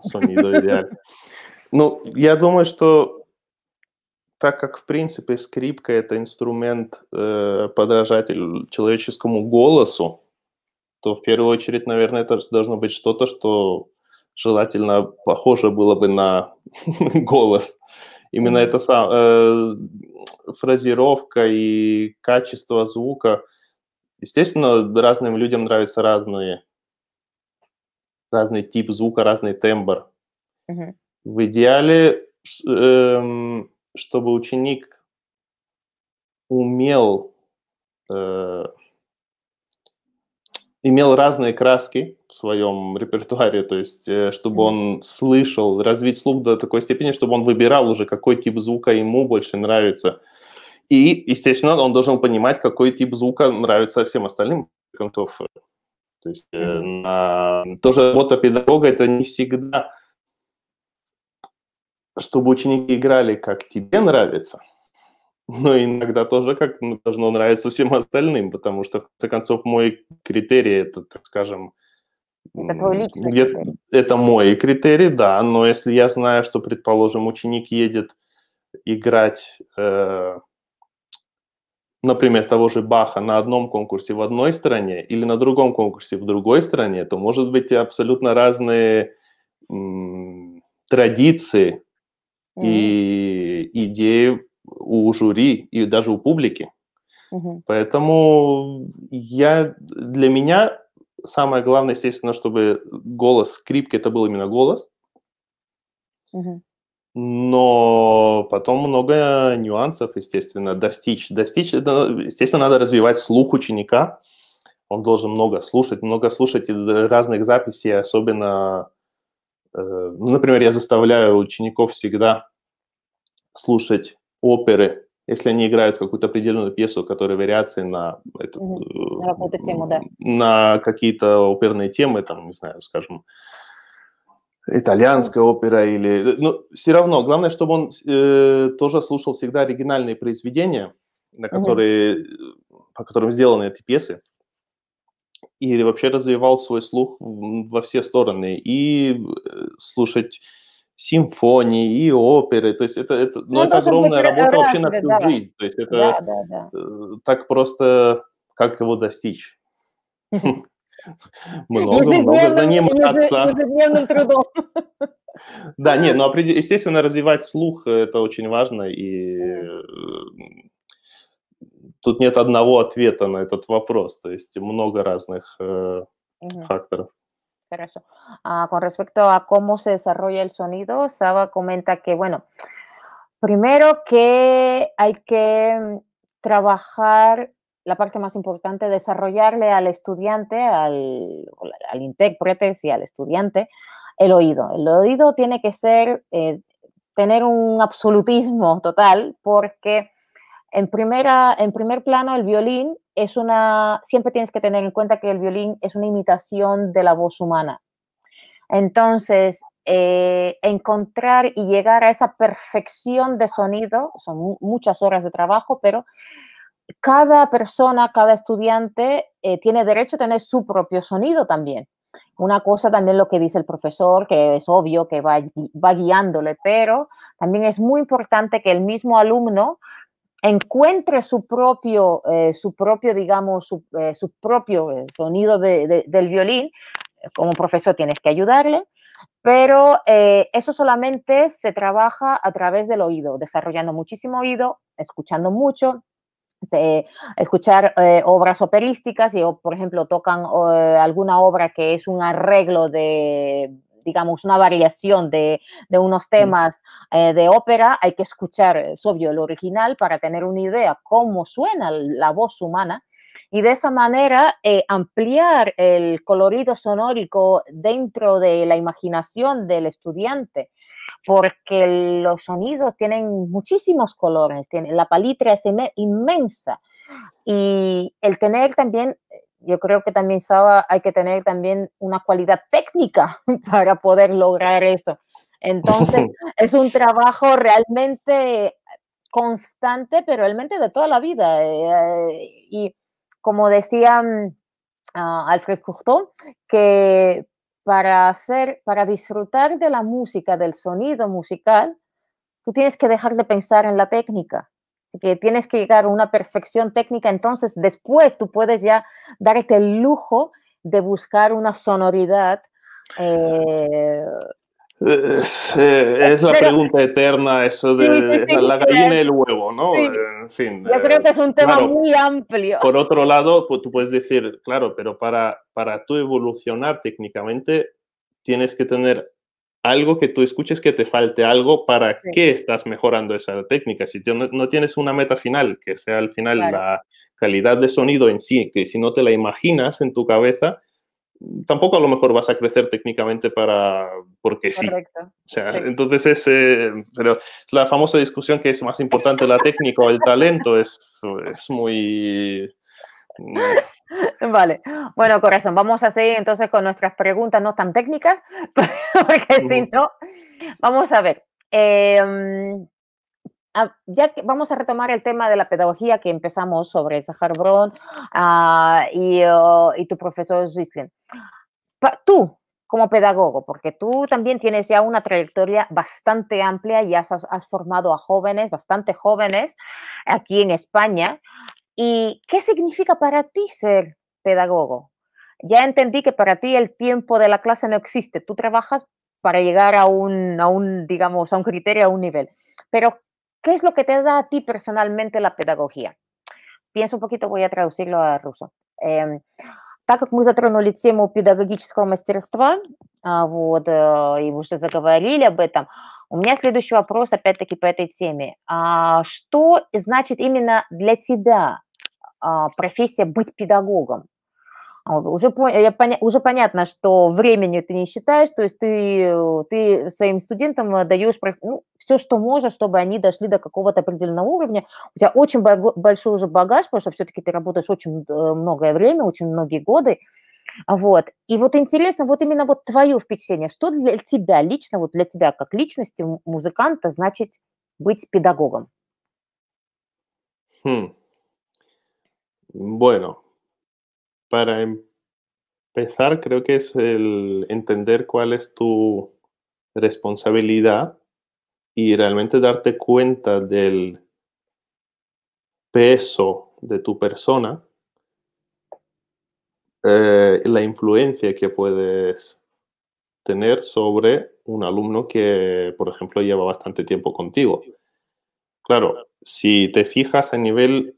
Сомидо хм, идеально. Ну, я думаю, что так как, в принципе, скрипка – это инструмент, э, подражатель человеческому голосу, то в первую очередь, наверное, это должно быть что-то, что желательно похоже было бы на голос. Именно эта сам, э, фразировка и качество звука. Естественно, разным людям нравятся разные разный тип звука, разный тембр. Угу. В идеале, эм, чтобы ученик умел, э, имел разные краски в своем репертуаре, то есть э, чтобы он слышал, развить слух до такой степени, чтобы он выбирал уже, какой тип звука ему больше нравится. И, естественно, он должен понимать, какой тип звука нравится всем остальным. концов, то есть э, на... тоже работа педагога это не всегда, чтобы ученики играли, как тебе нравится, но иногда тоже как должно нравиться всем остальным, потому что, в конце концов, мой критерий это, так скажем, это твой личный где... критерий. Это мой критерий, да, но если я знаю, что, предположим, ученик едет играть э, например, того же Баха на одном конкурсе в одной стране или на другом конкурсе в другой стране, то может быть абсолютно разные м, традиции mm-hmm. и идеи у жюри и даже у публики. Mm-hmm. Поэтому я, для меня самое главное, естественно, чтобы голос скрипки это был именно голос. Mm-hmm но потом много нюансов, естественно, достичь. Достичь, естественно, надо развивать слух ученика. Он должен много слушать, много слушать из разных записей, особенно, э, ну, например, я заставляю учеников всегда слушать оперы, если они играют какую-то определенную пьесу, которая вариации на, это, э, на, тему, да. на какие-то оперные темы, там, не знаю, скажем, итальянская опера или... Ну, все равно, главное, чтобы он э, тоже слушал всегда оригинальные произведения, на которые, mm-hmm. по которым сделаны эти пьесы, и вообще развивал свой слух во все стороны, и э, слушать симфонии и оперы, то есть это, это, ну, ну это огромная быть, работа вообще на всю да. жизнь, то есть это да, да, да. Э, так просто, как его достичь. Много, много заниматься. Ежедневным трудом. Да, нет, но, ну, естественно, развивать слух – это очень важно, и э, тут нет одного ответа на этот вопрос, то есть много разных э, uh-huh. факторов. Хорошо. Ah, con respecto a cómo se desarrolla el sonido, Saba comenta que, bueno, primero que hay que mm, trabajar la parte más importante, desarrollarle al estudiante, al, intérprete, y al estudiante, el oído. El oído tiene que ser, eh, tener un absolutismo total porque en, primera, en primer plano el violín es una, siempre tienes que tener en cuenta que el violín es una imitación de la voz humana. Entonces, eh, encontrar y llegar a esa perfección de sonido, son muchas horas de trabajo, pero cada persona, cada estudiante eh, tiene derecho a tener su propio sonido también. Una cosa también lo que dice el profesor, que es obvio que va, guiándole, pero también es muy importante que el mismo alumno encuentre su propio, eh, su propio digamos, su, eh, propio sonido del violín. Como profesor tienes que ayudarle, pero eso solamente se trabaja a través del oído, desarrollando muchísimo oído, escuchando mucho, eh, escuchar eh, obras operísticas y, por ejemplo, tocan eh, alguna obra que es un arreglo de, digamos, una variación de, unos temas de ópera, hay que escuchar, es obvio, el original para tener una idea cómo suena la voz humana y de esa manera ampliar el colorido sonórico dentro de la imaginación del estudiante porque los sonidos tienen muchísimos colores, tienen, la palitra es inmensa. Y el tener también, yo creo que también Saba, hay que tener también una cualidad técnica para poder lograr eso. Entonces, es un trabajo realmente constante, pero realmente de toda la vida. Eh, eh, y como decía mm, ah, Alfred Courtois, que para hacer, para disfrutar de la música, del sonido musical, tú tienes que dejar de pensar en la técnica. Así que tienes que llegar a una perfección técnica, entonces después tú puedes ya darte el lujo de buscar una sonoridad eh, eh, es, la pregunta eterna, eso de la gallina y el huevo, ¿no? Eh, en fin. Yo eh, creo que es un tema muy amplio. Por otro lado, pues, tú puedes decir, claro, pero para, para tú evolucionar técnicamente tienes que tener algo que tú escuches que te falte algo para qué estás mejorando esa técnica. Si no, no, tienes una meta final, que sea al final la calidad de sonido en sí, que si no te la imaginas en tu cabeza, tampoco a lo mejor vas a crecer técnicamente para porque sí. O sea, entonces es eh, pero la famosa discusión que es más importante la técnica o el talento es, es muy Vale, bueno, corazón, vamos a seguir entonces con nuestras preguntas no tan técnicas, porque si no, vamos a ver. Eh, Ah, ya que vamos a retomar el tema de la pedagogía que empezamos sobre Sahar Brown ah, oh, y, tu profesor Gislin. Tú, como pedagogo, porque tú también tienes ya una trayectoria bastante amplia y has, has formado a jóvenes, bastante jóvenes, aquí en España. ¿Y qué significa para ti ser pedagogo? Ya entendí que para ti el tiempo de la clase no existe, tú trabajas para llegar a un, a un digamos, a un criterio, a un nivel. Pero, ¿Qué es lo que te da a ti personalmente la pedagogía? Pienso un poquito, voy a traducirlo a ruso. Эм, так как мы затронули тему педагогического мастерства, а, вот, э, и уже заговорили об этом, у меня следующий вопрос опять-таки по этой теме. А, что значит именно для тебя а, профессия быть педагогом? Уже, я, уже понятно, что времени ты не считаешь, то есть ты, э, ты своим студентам э, даешь ну, все, что можно, чтобы они дошли до какого-то определенного уровня. У тебя очень большой уже багаж, потому что все-таки ты работаешь очень э, многое время, очень многие годы. А вот. И вот интересно, вот именно вот твое впечатление, что для тебя лично, вот для тебя как личности музыканта значит быть педагогом? Хм. Bueno, para empezar, creo que es el entender cuál es tu responsabilidad y realmente darte cuenta del peso de tu persona, eh, la influencia que puedes tener sobre un alumno que, por ejemplo, lleva bastante tiempo contigo. Claro, si te fijas a nivel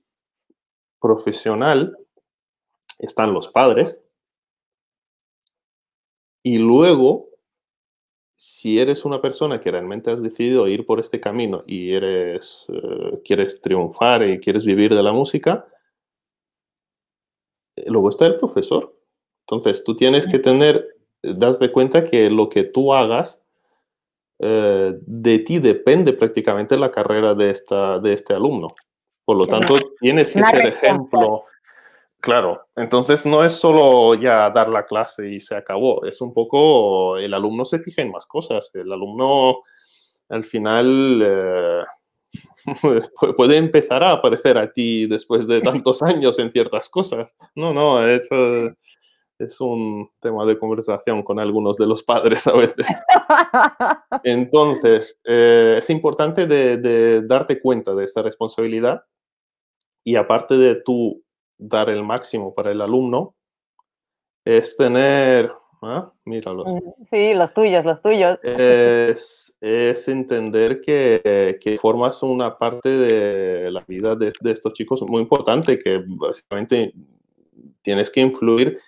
profesional, están los padres y luego si eres una persona que realmente has decidido ir por este camino y eres, eh, quieres triunfar y quieres vivir de la música, eh, luego está el profesor. Entonces, tú tienes que tener, eh, darte cuenta que lo que tú hagas, de ti depende prácticamente la carrera de, esta, de este alumno. Por lo tanto, tienes que ser ejemplo Claro, entonces no es solo ya dar la clase y se acabó, es un poco el alumno se fija en más cosas, el alumno al final eh, puede empezar a aparecer a ti después de tantos años en ciertas cosas. No, no, es, eh, es un tema de conversación con algunos de los padres a veces. Entonces, eh, es importante de, darte cuenta de esta responsabilidad y aparte de tu dar el máximo para el alumno es tener, ¿ah? míralos. Mm, sí, los tuyos, los tuyos. Es, entender que, formas una parte de la vida de, de, estos chicos muy importante, que básicamente tienes que influir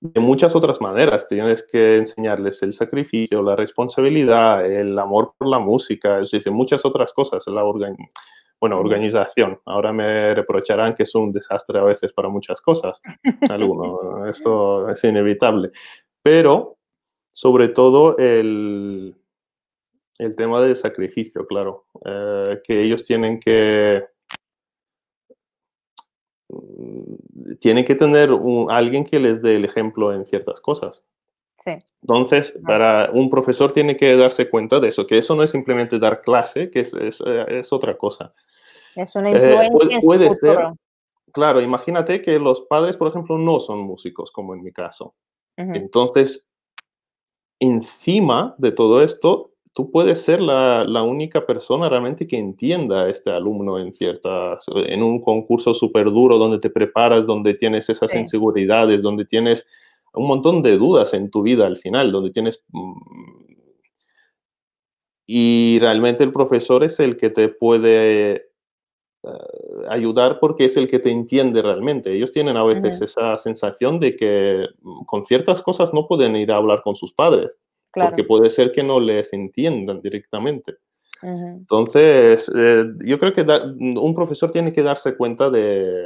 de muchas otras maneras. Tienes que enseñarles el sacrificio, la responsabilidad, el amor por la música, es decir, muchas otras cosas, la organización bueno, organización. Ahora me reprocharán que es un desastre a veces para muchas cosas, algunos, esto es inevitable. Pero, sobre todo, el, el tema del sacrificio, claro, eh, que ellos tienen que mm, tienen que tener alguien que les dé el ejemplo en ciertas cosas. Entonces, para un profesor tiene que darse cuenta de eso, que eso no es simplemente dar clase, que es, eh, otra cosa. Es una eh, influencia. Eh, puede, puede ser, claro, imagínate que los padres, por ejemplo, no son músicos, como en mi caso. Entonces, encima de todo esto, tú puedes ser la, única persona realmente que entienda a este alumno en cierta, en un concurso súper duro donde te preparas, donde tienes esas inseguridades, donde tienes un montón de dudas en tu vida al final, donde tienes... Mm, y realmente el profesor es el que te puede eh, ayudar porque es el que te entiende realmente. Ellos tienen a veces esa sensación de que mm, con ciertas cosas no pueden ir a hablar con sus padres, porque puede ser que no les entiendan directamente. Entonces, eh, yo creo que un profesor tiene que darse cuenta de,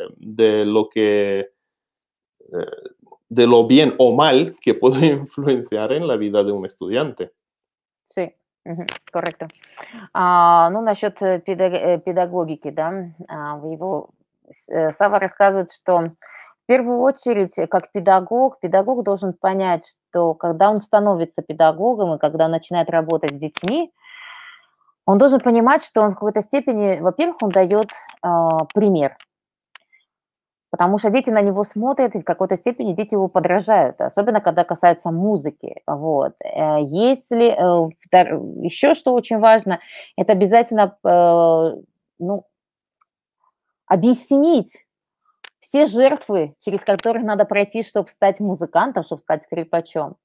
lo que, eh, de lo bien o mal que puedo influenciar en la vida de un estudiante. Sí. корректно. А, ah, ну, насчет э, э, педагогики, да, а, его э, Сава рассказывает, что в первую очередь, как педагог, педагог должен понять, что когда он становится педагогом и когда он начинает работать с детьми, он должен понимать, что он в какой-то степени, во-первых, он дает э, пример, потому что дети на него смотрят, и в какой-то степени дети его подражают, особенно когда касается музыки. Вот. Э, если э, еще что очень важно, это обязательно э, ну, объяснить все жертвы, через которые надо пройти, чтобы стать музыкантом, чтобы стать скрипачом.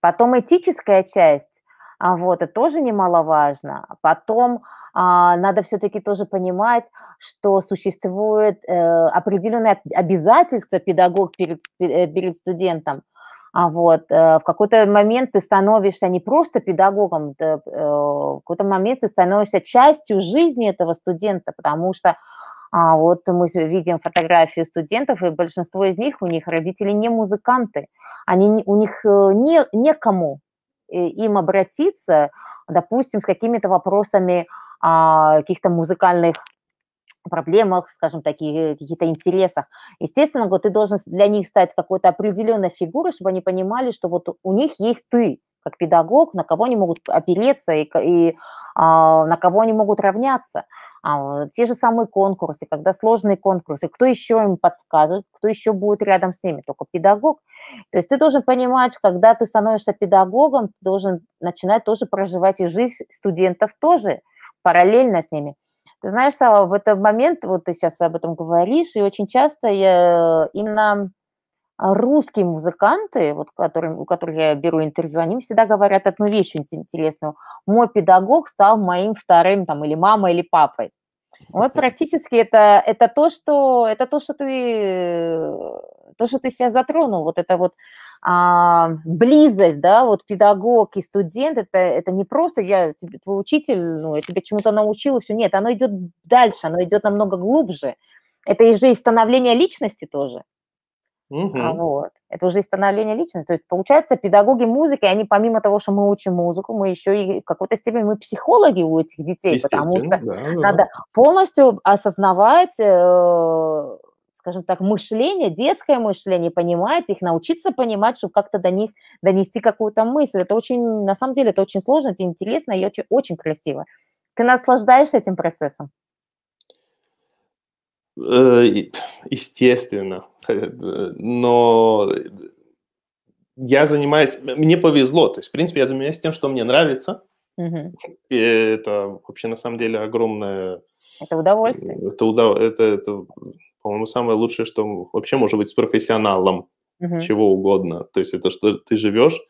Потом этическая часть, а вот, это тоже немаловажно. Потом а, надо все-таки тоже понимать, что существует э, определенное обязательство педагог перед, э, перед студентом. А вот э, в какой-то момент ты становишься не просто педагогом, ты, в какой-то момент ты становишься частью жизни этого студента, потому что а вот мы видим фотографии студентов, и большинство из них, у них родители не музыканты, они, у них не, некому им обратиться, допустим, с какими-то вопросами о а, каких-то музыкальных проблемах, скажем так, каких-то интересах. Естественно, вот ты должен для них стать какой-то определенной фигурой, чтобы они понимали, что вот у них есть ты как педагог, на кого они могут опереться и, и а, на кого они могут равняться. А, те же самые конкурсы, когда сложные конкурсы, кто еще им подсказывает, кто еще будет рядом с ними, только педагог. То есть ты должен понимать, когда ты становишься педагогом, ты должен начинать тоже проживать и жизнь студентов тоже, параллельно с ними. Ты знаешь, Сава, в этот момент, вот ты сейчас об этом говоришь, и очень часто я, э, именно русские музыканты, вот, которые у которых я беру интервью, они всегда говорят одну вещь очень интересную. Мой педагог стал моим вторым, там, или мамой, или папой. Вот практически это, это, то, что, это то, что ты, э, то, что ты сейчас затронул, вот это вот а, близость, да, вот педагог и студент, это, это не просто я тебе, твой учитель, ну, я тебя чему-то научил, и все, нет, оно идет дальше, оно идет намного глубже. Это уже и становление личности тоже. Угу. Вот. Это уже и становление личности. То есть, получается, педагоги музыки, они помимо того, что мы учим музыку, мы еще и в какой-то степени мы психологи у этих детей, потому что да, надо полностью осознавать э, скажем так, мышление, детское мышление, понимать их, научиться понимать, чтобы как-то до них донести какую-то мысль. Это очень, на самом деле, это очень сложно, это интересно и очень, очень красиво. Ты наслаждаешься этим процессом? Э, естественно, э, но я занимаюсь, мне повезло, то есть, в принципе, я занимаюсь тем, что мне нравится, угу. и это вообще на самом деле огромное это удовольствие. Э, это, удов... это, это по-моему, самое лучшее, что вообще может быть с профессионалом, uh чего угодно. То есть это что ты живешь,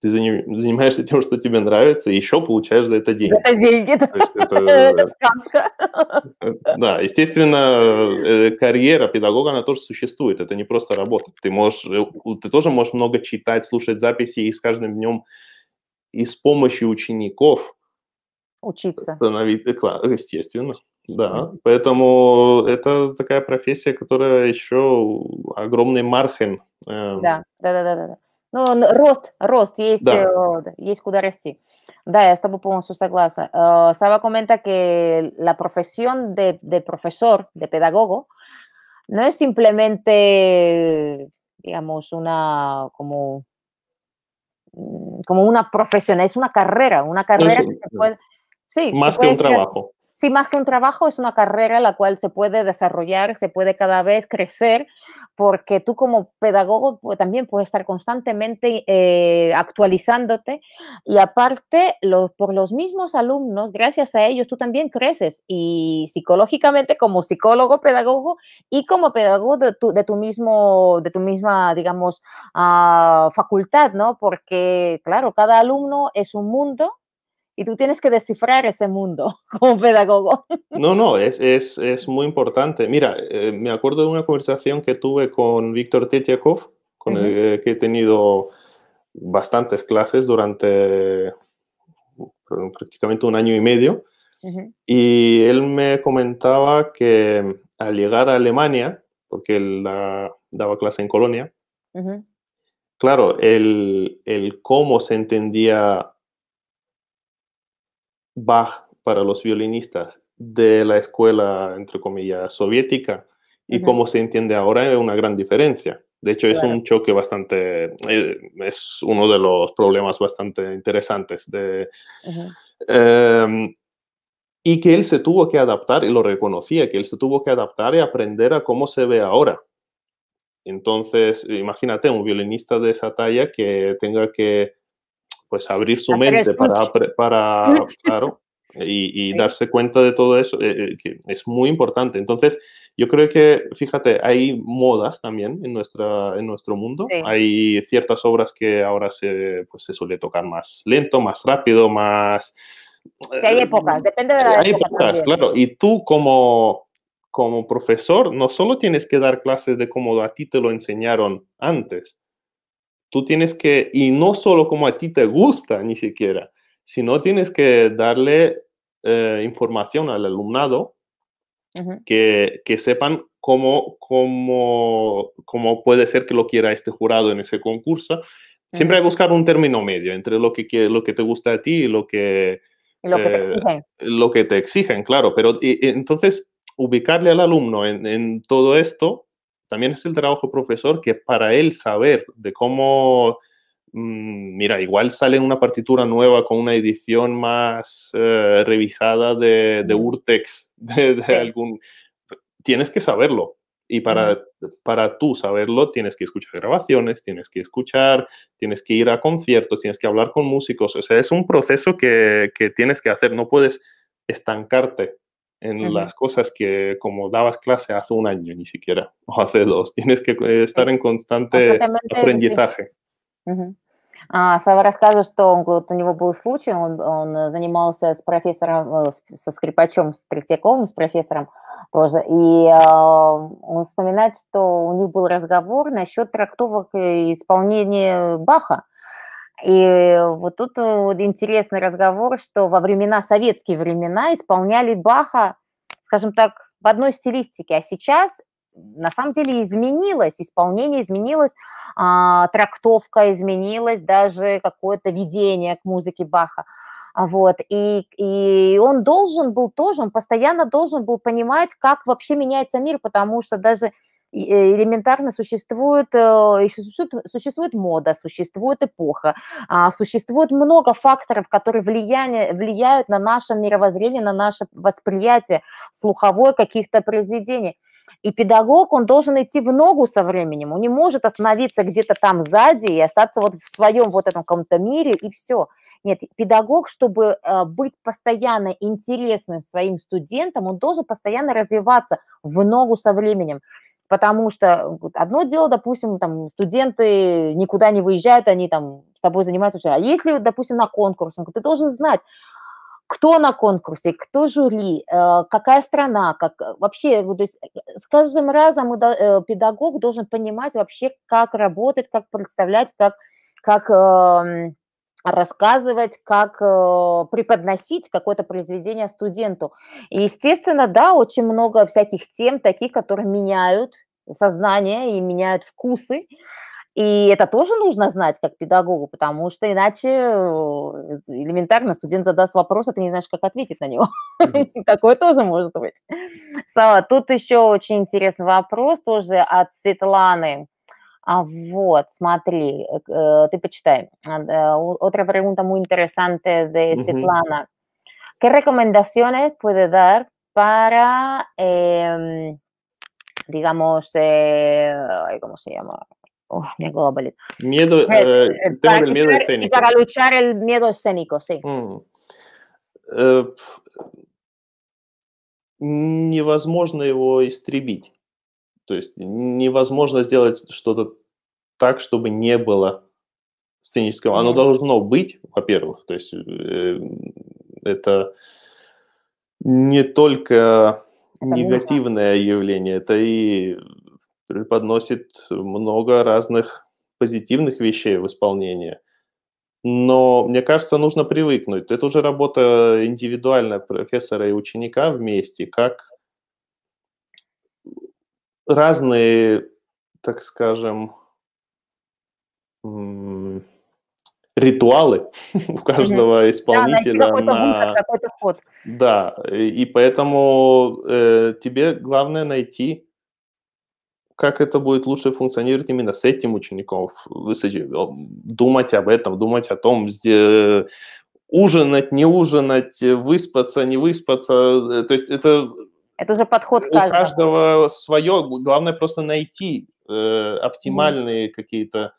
ты занимаешься тем, что тебе нравится, и еще получаешь за это деньги. Это деньги, да. это, это сказка. Э, да, естественно, э, карьера педагога, она тоже существует, это не просто работа. Ты, можешь, э, ты тоже можешь много читать, слушать записи, и с каждым днем и с помощью учеников учиться. Становиться, естественно. Да, поэтому это такая профессия, которая еще огромный мархен. Да, да, да, да, да. Ну, рост, рост, есть, э, да. есть куда расти. Да, тобой полностью согласна. Saba э, comenta que la profesión de, de, profesor, de pedagogo, no es simplemente, digamos, una como, mm, como una profesión, es una carrera, una carrera que se puede. Sí, más que un trabajo si sí, más que un trabajo, es una carrera la cual se puede desarrollar, se puede cada vez crecer, porque tú como pedagogo pues, también puedes estar constantemente eh, actualizándote y aparte por los mismos alumnos, gracias a ellos tú también creces y psicológicamente como psicólogo, pedagogo y como pedagogo de tu, mismo, de tu misma, digamos, ah, facultad, ¿no? Porque, claro, cada alumno es un mundo y tú tienes que descifrar ese mundo como pedagogo. No, no, es, es, es muy importante. Mira, eh, me acuerdo de una conversación que tuve con Víctor Tetiakov, con el que he tenido bastantes clases durante prácticamente un año y medio. Y él me comentaba que al llegar a Alemania, porque él daba clase en Colonia, claro, el, el, cómo se entendía Bach para los violinistas de la escuela, entre comillas, soviética y como se entiende ahora es una gran diferencia. De hecho, es un choque bastante, eh, es uno de los problemas bastante interesantes de... Em, y que él se tuvo que adaptar, y lo reconocía, que él se tuvo que adaptar y aprender a cómo se ve ahora. Entonces, imagínate un violinista de esa talla que tenga que pues abrir su mente para, claro, y, darse cuenta de todo eso eh, eh, que es muy importante. Entonces, yo creo que, fíjate, hay modas también en, nuestra, en nuestro mundo. Hay ciertas obras que ahora se, pues, se suele tocar más lento, más rápido, más... hay eh, épocas, mm, depende de la Hay épocas, claro. Y tú como, como profesor, no solo tienes que dar clases de cómo a ti te lo enseñaron antes, Tú tienes que, y no solo como a ti te gusta ni siquiera, sino tienes que darle eh, información al alumnado que, sepan cómo, cómo, cómo puede ser que lo quiera este jurado en ese concurso. Siempre hay que buscar un término medio entre lo que, lo que te gusta a ti y lo que, eh, lo que, te, exigen. claro. Pero entonces, ubicarle al alumno en, todo esto también es el trabajo profesor que para él saber de cómo, mm, mira, igual sale una partitura nueva con una edición más eh, revisada de, Urtex, de, algún... Tienes que saberlo. Y para, para tú saberlo, tienes que escuchar grabaciones, tienes que escuchar, tienes que ir a conciertos, tienes que hablar con músicos. O sea, es un proceso que, que tienes que hacer. No puedes estancarte en uh -huh. las cosas que como dabas clase hace un año ni siquiera o hace dos. Tienes que eh, estar en constante aprendizaje. Сава рассказывал, что он, вот у него был случай, он, он занимался с профессором, э, со скрипачом, с Третьяковым, с профессором тоже, и э, он вспоминает, что у них был разговор насчет трактовок э, исполнения Баха, и вот тут э, интересный разговор, что во времена, советские времена, исполняли Баха, скажем так, в одной стилистике, а сейчас на самом деле изменилось, исполнение изменилось, а, трактовка изменилась, даже какое-то видение к музыке Баха. А вот. И, и он должен был тоже, он постоянно должен был понимать, как вообще меняется мир, потому что даже Э, элементарно э, существует, существует, мода, существует эпоха, а, существует много факторов, которые влияние, влияют на наше мировоззрение, на наше восприятие слуховое каких-то произведений. И педагог, он должен идти в ногу со временем, он не может остановиться где-то там сзади и остаться вот в своем вот этом каком-то мире, и все. Нет, педагог, чтобы э, быть постоянно интересным своим студентам, он должен постоянно развиваться в ногу со временем. Потому что одно дело, допустим, там студенты никуда не выезжают, они там с тобой занимаются. А если, допустим, на конкурс, ты должен знать, кто на конкурсе, кто жюри, э, какая страна, как э, вообще, то есть э, с каждым разом педагог должен понимать вообще, как работать, как представлять, как, как эм, рассказывать, как э, преподносить какое-то произведение студенту. И, естественно, да, очень много всяких тем, таких, которые меняют сознание и меняют вкусы. И это тоже нужно знать как педагогу, потому что иначе э, элементарно студент задаст вопрос, а ты не знаешь, как ответить на него. Такое тоже может быть. Тут еще очень интересный вопрос тоже от Светланы. Ah, вот, смотри, э, ты почитай. Otra pregunta muy interesante de Svetlana. Uh -huh. ¿Qué recomendaciones puede dar para, eh, digamos, eh, ¿cómo se llama? Oh, mi bolet. Miedo, eh, para el miedo escénico. Y para luchar el miedo escénico, sí. Mm. Uh, невозможно его истребить. То есть невозможно сделать что-то так, чтобы не было сценического. Оно должно быть, во-первых, то есть э, это не только это негативное нужно. явление, это и преподносит много разных позитивных вещей в исполнении. Но мне кажется, нужно привыкнуть. Это уже работа индивидуальная профессора и ученика вместе, как разные, так скажем, ритуалы у каждого исполнителя. Да, на... Да, и поэтому э, тебе главное найти, как это будет лучше функционировать именно с этим учеником. Думать об этом, думать о том, где ужинать, не ужинать, выспаться, не выспаться. Э, то есть это... Это уже подход у каждого. У каждого свое. Главное просто найти э, оптимальные какие-то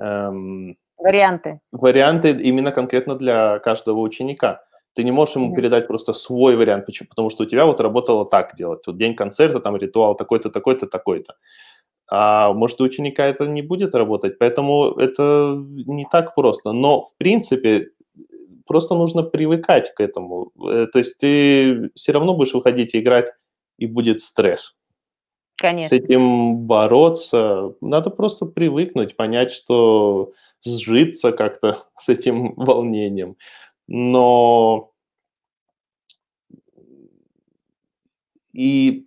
эм, варианты. Варианты именно конкретно для каждого ученика. Ты не можешь ему mm-hmm. передать просто свой вариант, почему? потому что у тебя вот работало так делать. Вот день концерта, там ритуал такой-то, такой-то, такой-то. А может, у ученика это не будет работать, поэтому это не так просто. Но, в принципе, просто нужно привыкать к этому. Э, то есть ты все равно будешь выходить и играть, и будет стресс. Конечно. с этим бороться. Надо просто привыкнуть, понять, что сжиться как-то с этим волнением. Но и,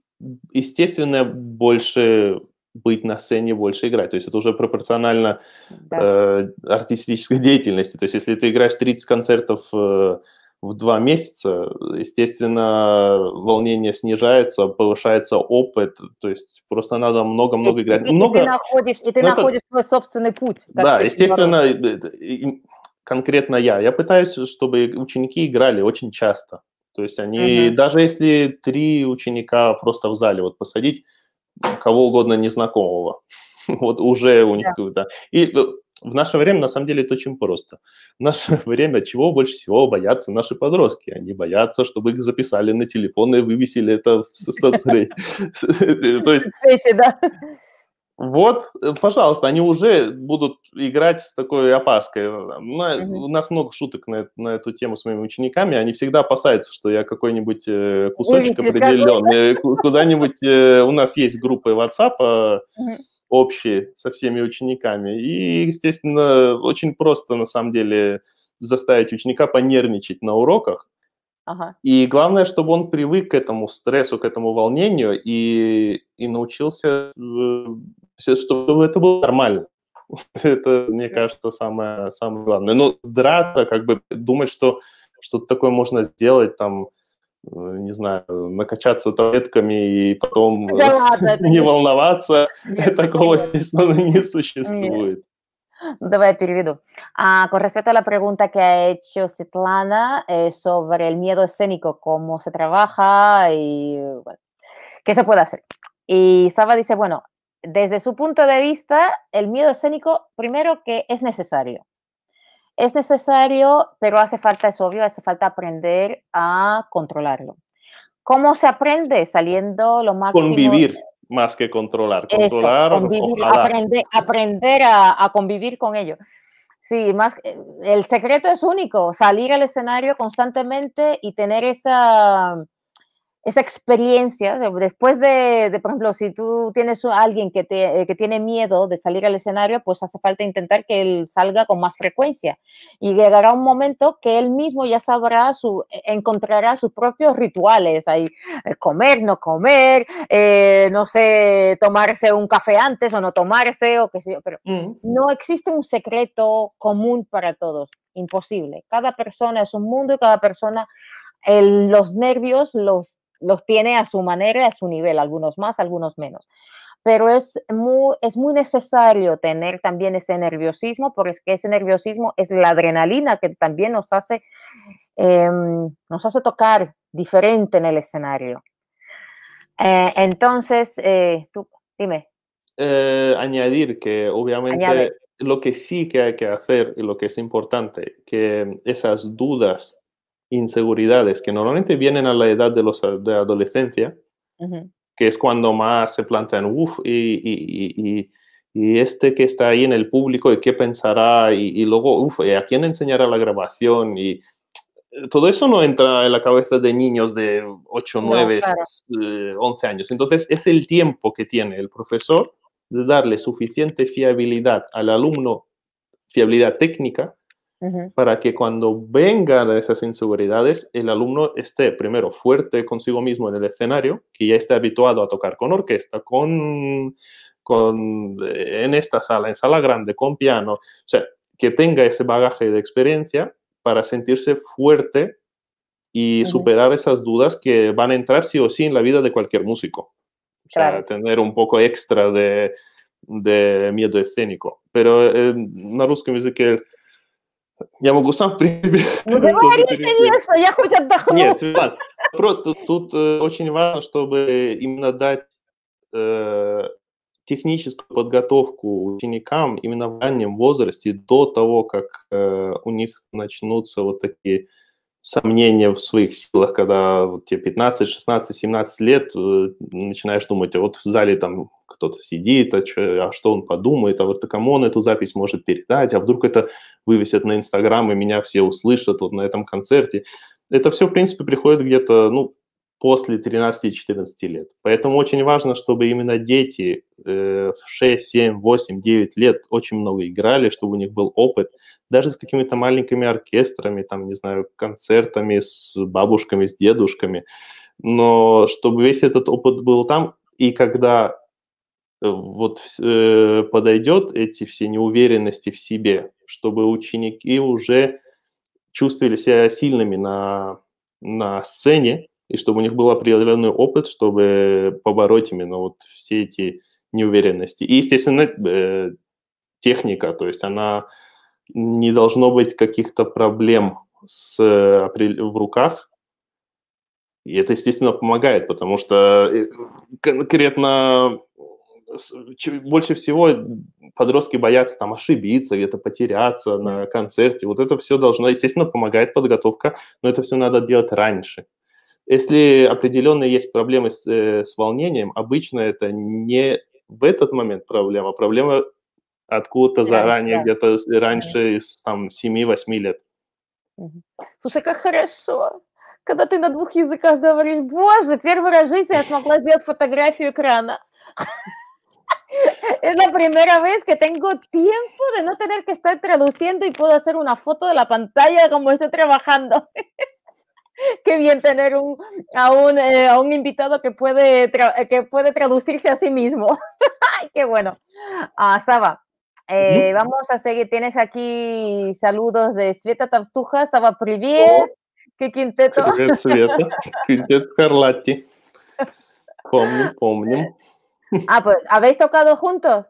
естественно, больше быть на сцене, больше играть. То есть это уже пропорционально да. э, артистической деятельности. То есть если ты играешь 30 концертов э, в два месяца, естественно, волнение снижается, повышается опыт, то есть просто надо много-много играть. И, много... и ты находишь, и ты ну, находишь это... свой собственный путь. Да, естественно, э, конкретно я. Я пытаюсь, чтобы ученики играли очень часто. То есть они, угу. даже если три ученика просто в зале вот посадить, кого угодно незнакомого, вот уже у них да. какой-то... И э, в наше время, на самом деле, это очень просто. В наше время чего больше всего боятся наши подростки? Они боятся, чтобы их записали на телефон и вывесили это в соцсети. Э, то есть... Вот, э, пожалуйста, они уже будут играть с такой опаской. У нас много шуток на, на эту тему с моими учениками. Они всегда опасаются, что я какой-нибудь э, кусочек определенный. Куда-нибудь у нас есть группы WhatsApp, а общие со всеми учениками. И, естественно, очень просто, на самом деле, заставить ученика понервничать на уроках. Ага. И главное, чтобы он привык к этому стрессу, к этому волнению и, и научился, э, чтобы это было нормально. Это, мне кажется, самое, самое главное. но драться, как бы думать, что что-то такое можно сделать, там, Э, не знаю, накачаться таблетками и потом э, не волноваться. не существует. con respecto a la pregunta que ha hecho Svetlana eh, sobre el miedo escénico, cómo se trabaja y qué se puede hacer. Y Saba dice, bueno, desde su punto de vista, el miedo escénico, primero que es necesario. Es necesario, pero hace falta, es obvio, hace falta aprender a controlarlo. ¿Cómo se aprende? Saliendo lo máximo. Convivir más que controlar. Controlar. aprender, aprender a, a, convivir con ello. Sí, más el secreto es único, salir al escenario constantemente y tener esa esa experiencia, después de, por ejemplo, si tú tienes a alguien eh, que, tiene miedo de salir al escenario, pues hace falta intentar que él salga con más frecuencia. Y llegará un momento que él mismo ya sabrá, su, e, encontrará sus propios rituales, ahí, eh, comer, no comer, eh, no sé, tomarse un café antes o no tomarse, o qué sé yo, pero mm. no existe un secreto común para todos, imposible. Cada persona es un mundo y cada persona... los nervios los los tiene a su manera y a su nivel, algunos más, algunos menos. Pero es muy, es muy necesario tener también ese nerviosismo, porque ese nerviosismo es la adrenalina que también nos hace, em, nos hace tocar diferente en el escenario. Eh, entonces, eh, tú, dime. Eh, añadir que obviamente lo que sí que hay que hacer y lo que es importante, que esas dudas inseguridades que normalmente vienen a la edad de, los, de adolescencia, que es cuando más se plantean, uff, y, y, este que está ahí en el público, ¿y qué pensará? Y, luego, uff, ¿a quién enseñará la grabación? Y todo eso no entra en la cabeza de niños de 8, 9, 11 años. Entonces, es el tiempo que tiene el profesor de darle suficiente fiabilidad al alumno, fiabilidad técnica, para que cuando vengan esas inseguridades, el alumno esté primero fuerte consigo mismo en el escenario, que ya esté habituado a tocar con orquesta, con, con, eh, en esta sala, en sala grande, con piano, o sea, que tenga ese bagaje de experiencia para sentirse fuerte y superar esas dudas que van a entrar sí o sí en la vida de cualquier músico. O tener un poco extra de, de miedo escénico. Pero luz eh, que me dice que Я могу сам, в Ну, говори, конечно, я хоть отдохну. Нет, Светлана, просто тут э, очень важно, чтобы именно дать э, техническую подготовку ученикам именно в раннем возрасте, до того, как э, у них начнутся вот такие сомнения в своих силах, когда вот, тебе 15, 16, 17 лет, э, начинаешь думать, а вот в зале там кто-то сидит, а, чё, а что он подумает, а вот так кому он эту запись может передать, а вдруг это вывесят на Инстаграм, и меня все услышат вот на этом концерте. Это все, в принципе, приходит где-то, ну, после 13-14 лет. Поэтому очень важно, чтобы именно дети э, в 6, 7, 8, 9 лет очень много играли, чтобы у них был опыт, даже с какими-то маленькими оркестрами, там, не знаю, концертами с бабушками, с дедушками. Но чтобы весь этот опыт был там, и когда э, вот э, подойдет эти все неуверенности в себе, чтобы ученики уже чувствовали себя сильными на, на сцене, и чтобы у них был определенный опыт, чтобы побороть именно вот все эти неуверенности. И, естественно, э, техника, то есть она не должно быть каких-то проблем с, э, в руках, и это, естественно, помогает, потому что э, конкретно больше всего подростки боятся там ошибиться, где-то потеряться на концерте. Вот это все должно, естественно, помогает подготовка, но это все надо делать раньше. Если определенные есть проблемы с, э, с волнением, обычно это не в этот момент проблема, а проблема откуда-то заранее, да. где-то раньше, из там 7-8 лет. Слушай, как хорошо, когда ты на двух языках говоришь, боже, первый раз в жизни я смогла сделать фотографию экрана. Es la primera vez que tengo tiempo de no tener que estar traduciendo y puedo hacer una foto de la pantalla como estoy trabajando. Qué bien tener un, a, un, eh, invitado que puede, eh, que puede traducirse a sí mismo. Qué bueno. Ah, Saba, eh, vamos a seguir. Tienes aquí saludos de Sveta Tavstuja, Saba Privier. Oh. Qué quinteto. Quinteto ah, pues, ¿habéis tocado juntos?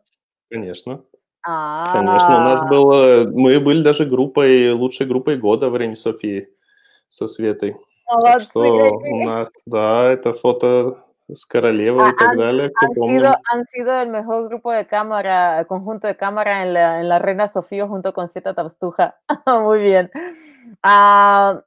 Конечно. А Конечно, у нас было, мы были даже группой, со Светой. Молодцы. Что у нас, да, это фото с королевой а, и так han, далее. Han sido, han sido el mejor grupo de cámara, conjunto de cámara en la, en la Reina Sofía junto con Zeta Тавстуха. Muy bien. А,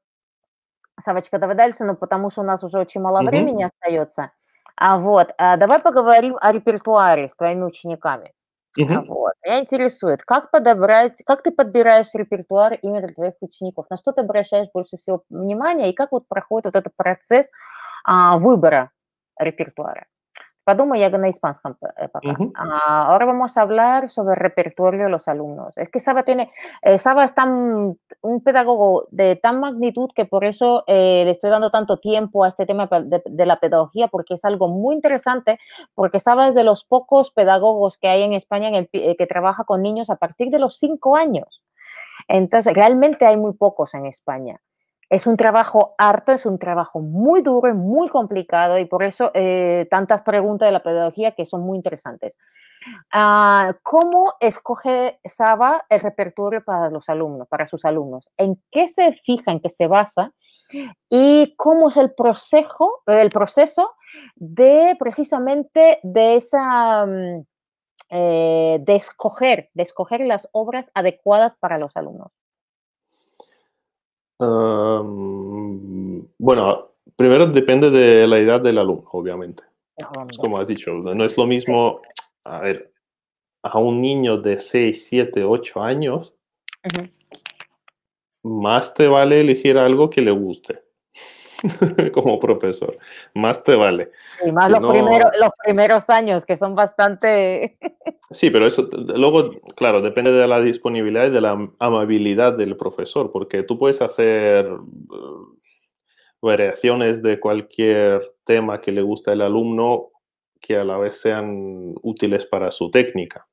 Савочка, давай дальше, ну, потому что у нас уже очень мало mm-hmm. времени остается. А вот, а, давай поговорим о репертуаре с твоими учениками. Угу. Вот. Меня интересует, как подобрать, как ты подбираешь репертуар именно для твоих учеников, на что ты обращаешь больше всего внимания и как вот проходит вот этот процесс а, выбора репертуара? Eh, ah, ahora vamos a hablar sobre el repertorio de los alumnos. Es que Saba tiene, eh, es tan, un pedagogo de tan magnitud que por eso eh, le estoy dando tanto tiempo a este tema de, la pedagogía, porque es algo muy interesante, porque Saba es de los pocos pedagogos que hay en España que trabaja con niños a partir de los cinco años. Entonces, realmente hay muy pocos en España. Es un trabajo harto, es un trabajo muy duro y muy complicado y por eso eh, tantas preguntas de la pedagogía que son muy interesantes. Ah, ¿Cómo escoge Saba el repertorio para los alumnos, para sus alumnos? ¿En qué se fija, en qué se basa? ¿Y cómo es el proceso, el proceso de precisamente de esa... Mm, eh, de, escoger, de escoger las obras adecuadas para los alumnos bueno, primero depende de la edad del alumno, obviamente. Ah, como has dicho, no es lo mismo, a ver, a un niño de 6, 7, 8 años, más te vale elegir algo que le guste. como profesor. Más te vale. Y más los, primeros, los primeros años, que son bastante... sí, pero eso luego, claro, depende de la disponibilidad y de la amabilidad del profesor, porque tú puedes hacer eh, variaciones de cualquier tema que le gusta al alumno que a la vez sean útiles para su técnica.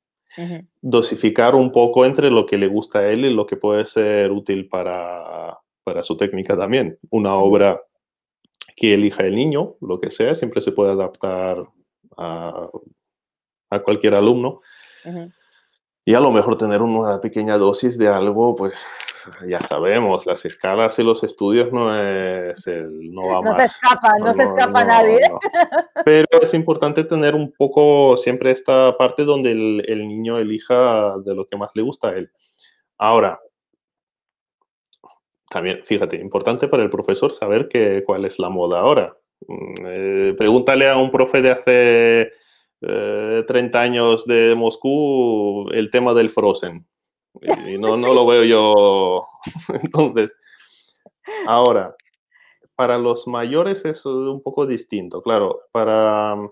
Dosificar un poco entre lo que le gusta a él y lo que puede ser útil para, para su técnica también. Una obra que elija el niño, lo que sea, siempre se puede adaptar a, cualquier alumno. Y a lo mejor tener una pequeña dosis de algo, pues ya sabemos, las escalas y los estudios no es no va no Se escapa, no, se escapa nadie. Pero es importante tener un poco siempre esta parte donde el, el, niño elija de lo que más le gusta a él. Ahora, también, fíjate, importante para el profesor saber cuál es la moda ahora. Mm, eh, pregúntale a un profe de hace 30 eh, años de Moscú el tema del Frozen. Y, no, lo veo yo. Entonces, ahora, para los mayores es un poco distinto. Claro, para. Mm,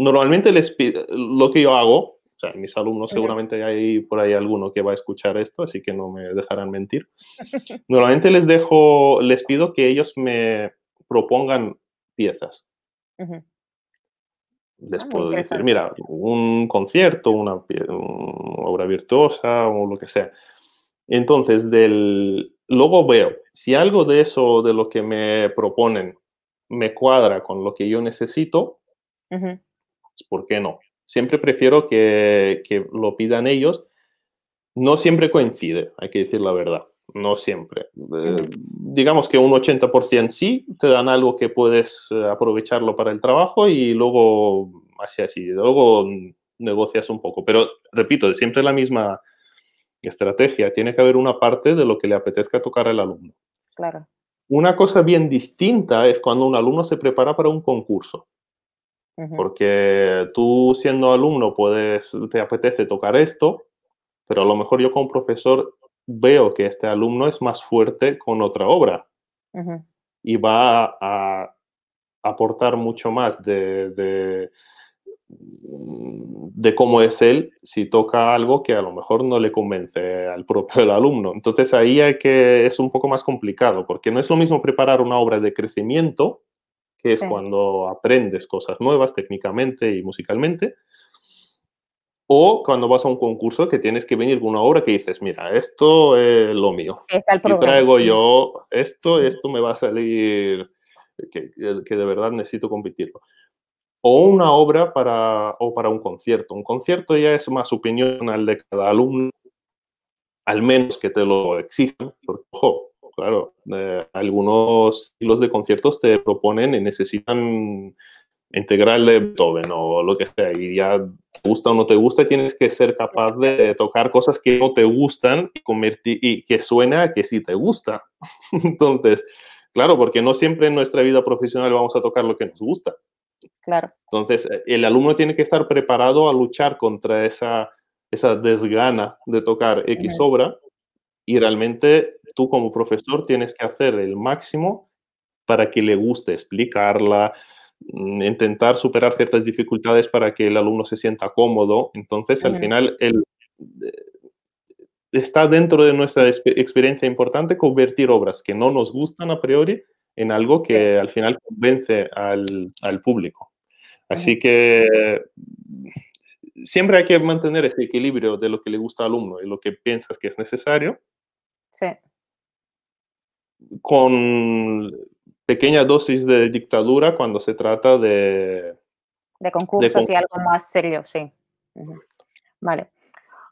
normalmente lo que yo hago o sea, mis alumnos seguramente hay por ahí alguno que va a escuchar esto, así que no me dejarán mentir. Normalmente les dejo, les pido que ellos me propongan piezas. Les ah, puedo decir, mira, un concierto, una, obra virtuosa o lo que sea. Entonces, del, luego veo si algo de eso, de lo que me proponen, me cuadra con lo que yo necesito, pues, ¿por qué no? Siempre prefiero que, lo pidan ellos. No siempre coincide, hay que decir la verdad. No siempre. Eh, digamos que un 80% sí, te dan algo que puedes eh, aprovecharlo para el trabajo y luego, así, así, luego negocias un poco. Pero repito, siempre la misma estrategia. Tiene que haber una parte de lo que le apetezca tocar al alumno. Claro. Una cosa bien distinta es cuando un alumno se prepara para un concurso porque tú siendo alumno puedes, te apetece tocar esto, pero a lo mejor yo como profesor veo que este alumno es más fuerte con otra obra y va a, aportar mucho más de, de, cómo es él si toca algo que a lo mejor no le convence al propio el alumno. Entonces ahí que, es un poco más complicado, porque no es lo mismo preparar una obra de crecimiento que es cuando aprendes cosas nuevas técnicamente y musicalmente, o cuando vas a un concurso que tienes que venir con una obra que dices, mira, esto es lo mío. y traigo yo esto, esto me va a salir, que, que de verdad necesito competirlo o una obra para, o para un concierto. Un concierto ya es más opinión al de cada alumno, al menos que te lo exijan, claro, eh, algunos estilos de conciertos te proponen y necesitan integrarle Beethoven o lo que sea, y ya te gusta o no te gusta, tienes que ser capaz de tocar cosas que no te gustan y, convertir, y que suena que sí te gusta. Entonces, claro, porque no siempre en nuestra vida profesional vamos a tocar lo que nos gusta. Claro. Entonces, eh, el alumno tiene que estar preparado a luchar contra esa, esa desgana de tocar X obra y realmente tú como profesor tienes que hacer el máximo para que le guste explicarla, mm, intentar superar ciertas dificultades para que el alumno se sienta cómodo. Entonces, al final, el, eh, está dentro de nuestra experiencia importante convertir obras que no nos gustan a priori en algo que al final convence al, al público. Así que siempre hay que mantener ese equilibrio de lo que le gusta al alumno y lo que piensas que es necesario Sí. Con pequeña dosis de dictadura cuando se trata de... De concursos y algo más serio, sí. Vale.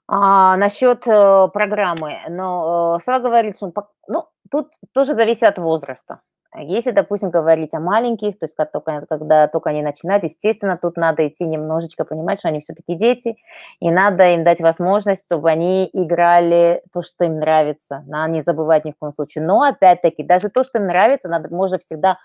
А, ah, насчет э, программы, но э, сразу говорится, ну, тут тоже зависит от возраста. А если, допустим, говорить о маленьких, то есть как только, когда только они начинают, естественно, тут надо идти немножечко понимать, что они все-таки дети, и надо им дать возможность, чтобы они играли то, что им нравится. Надо не забывать ни в коем случае. Но, опять-таки, даже то, что им нравится, надо, можно всегда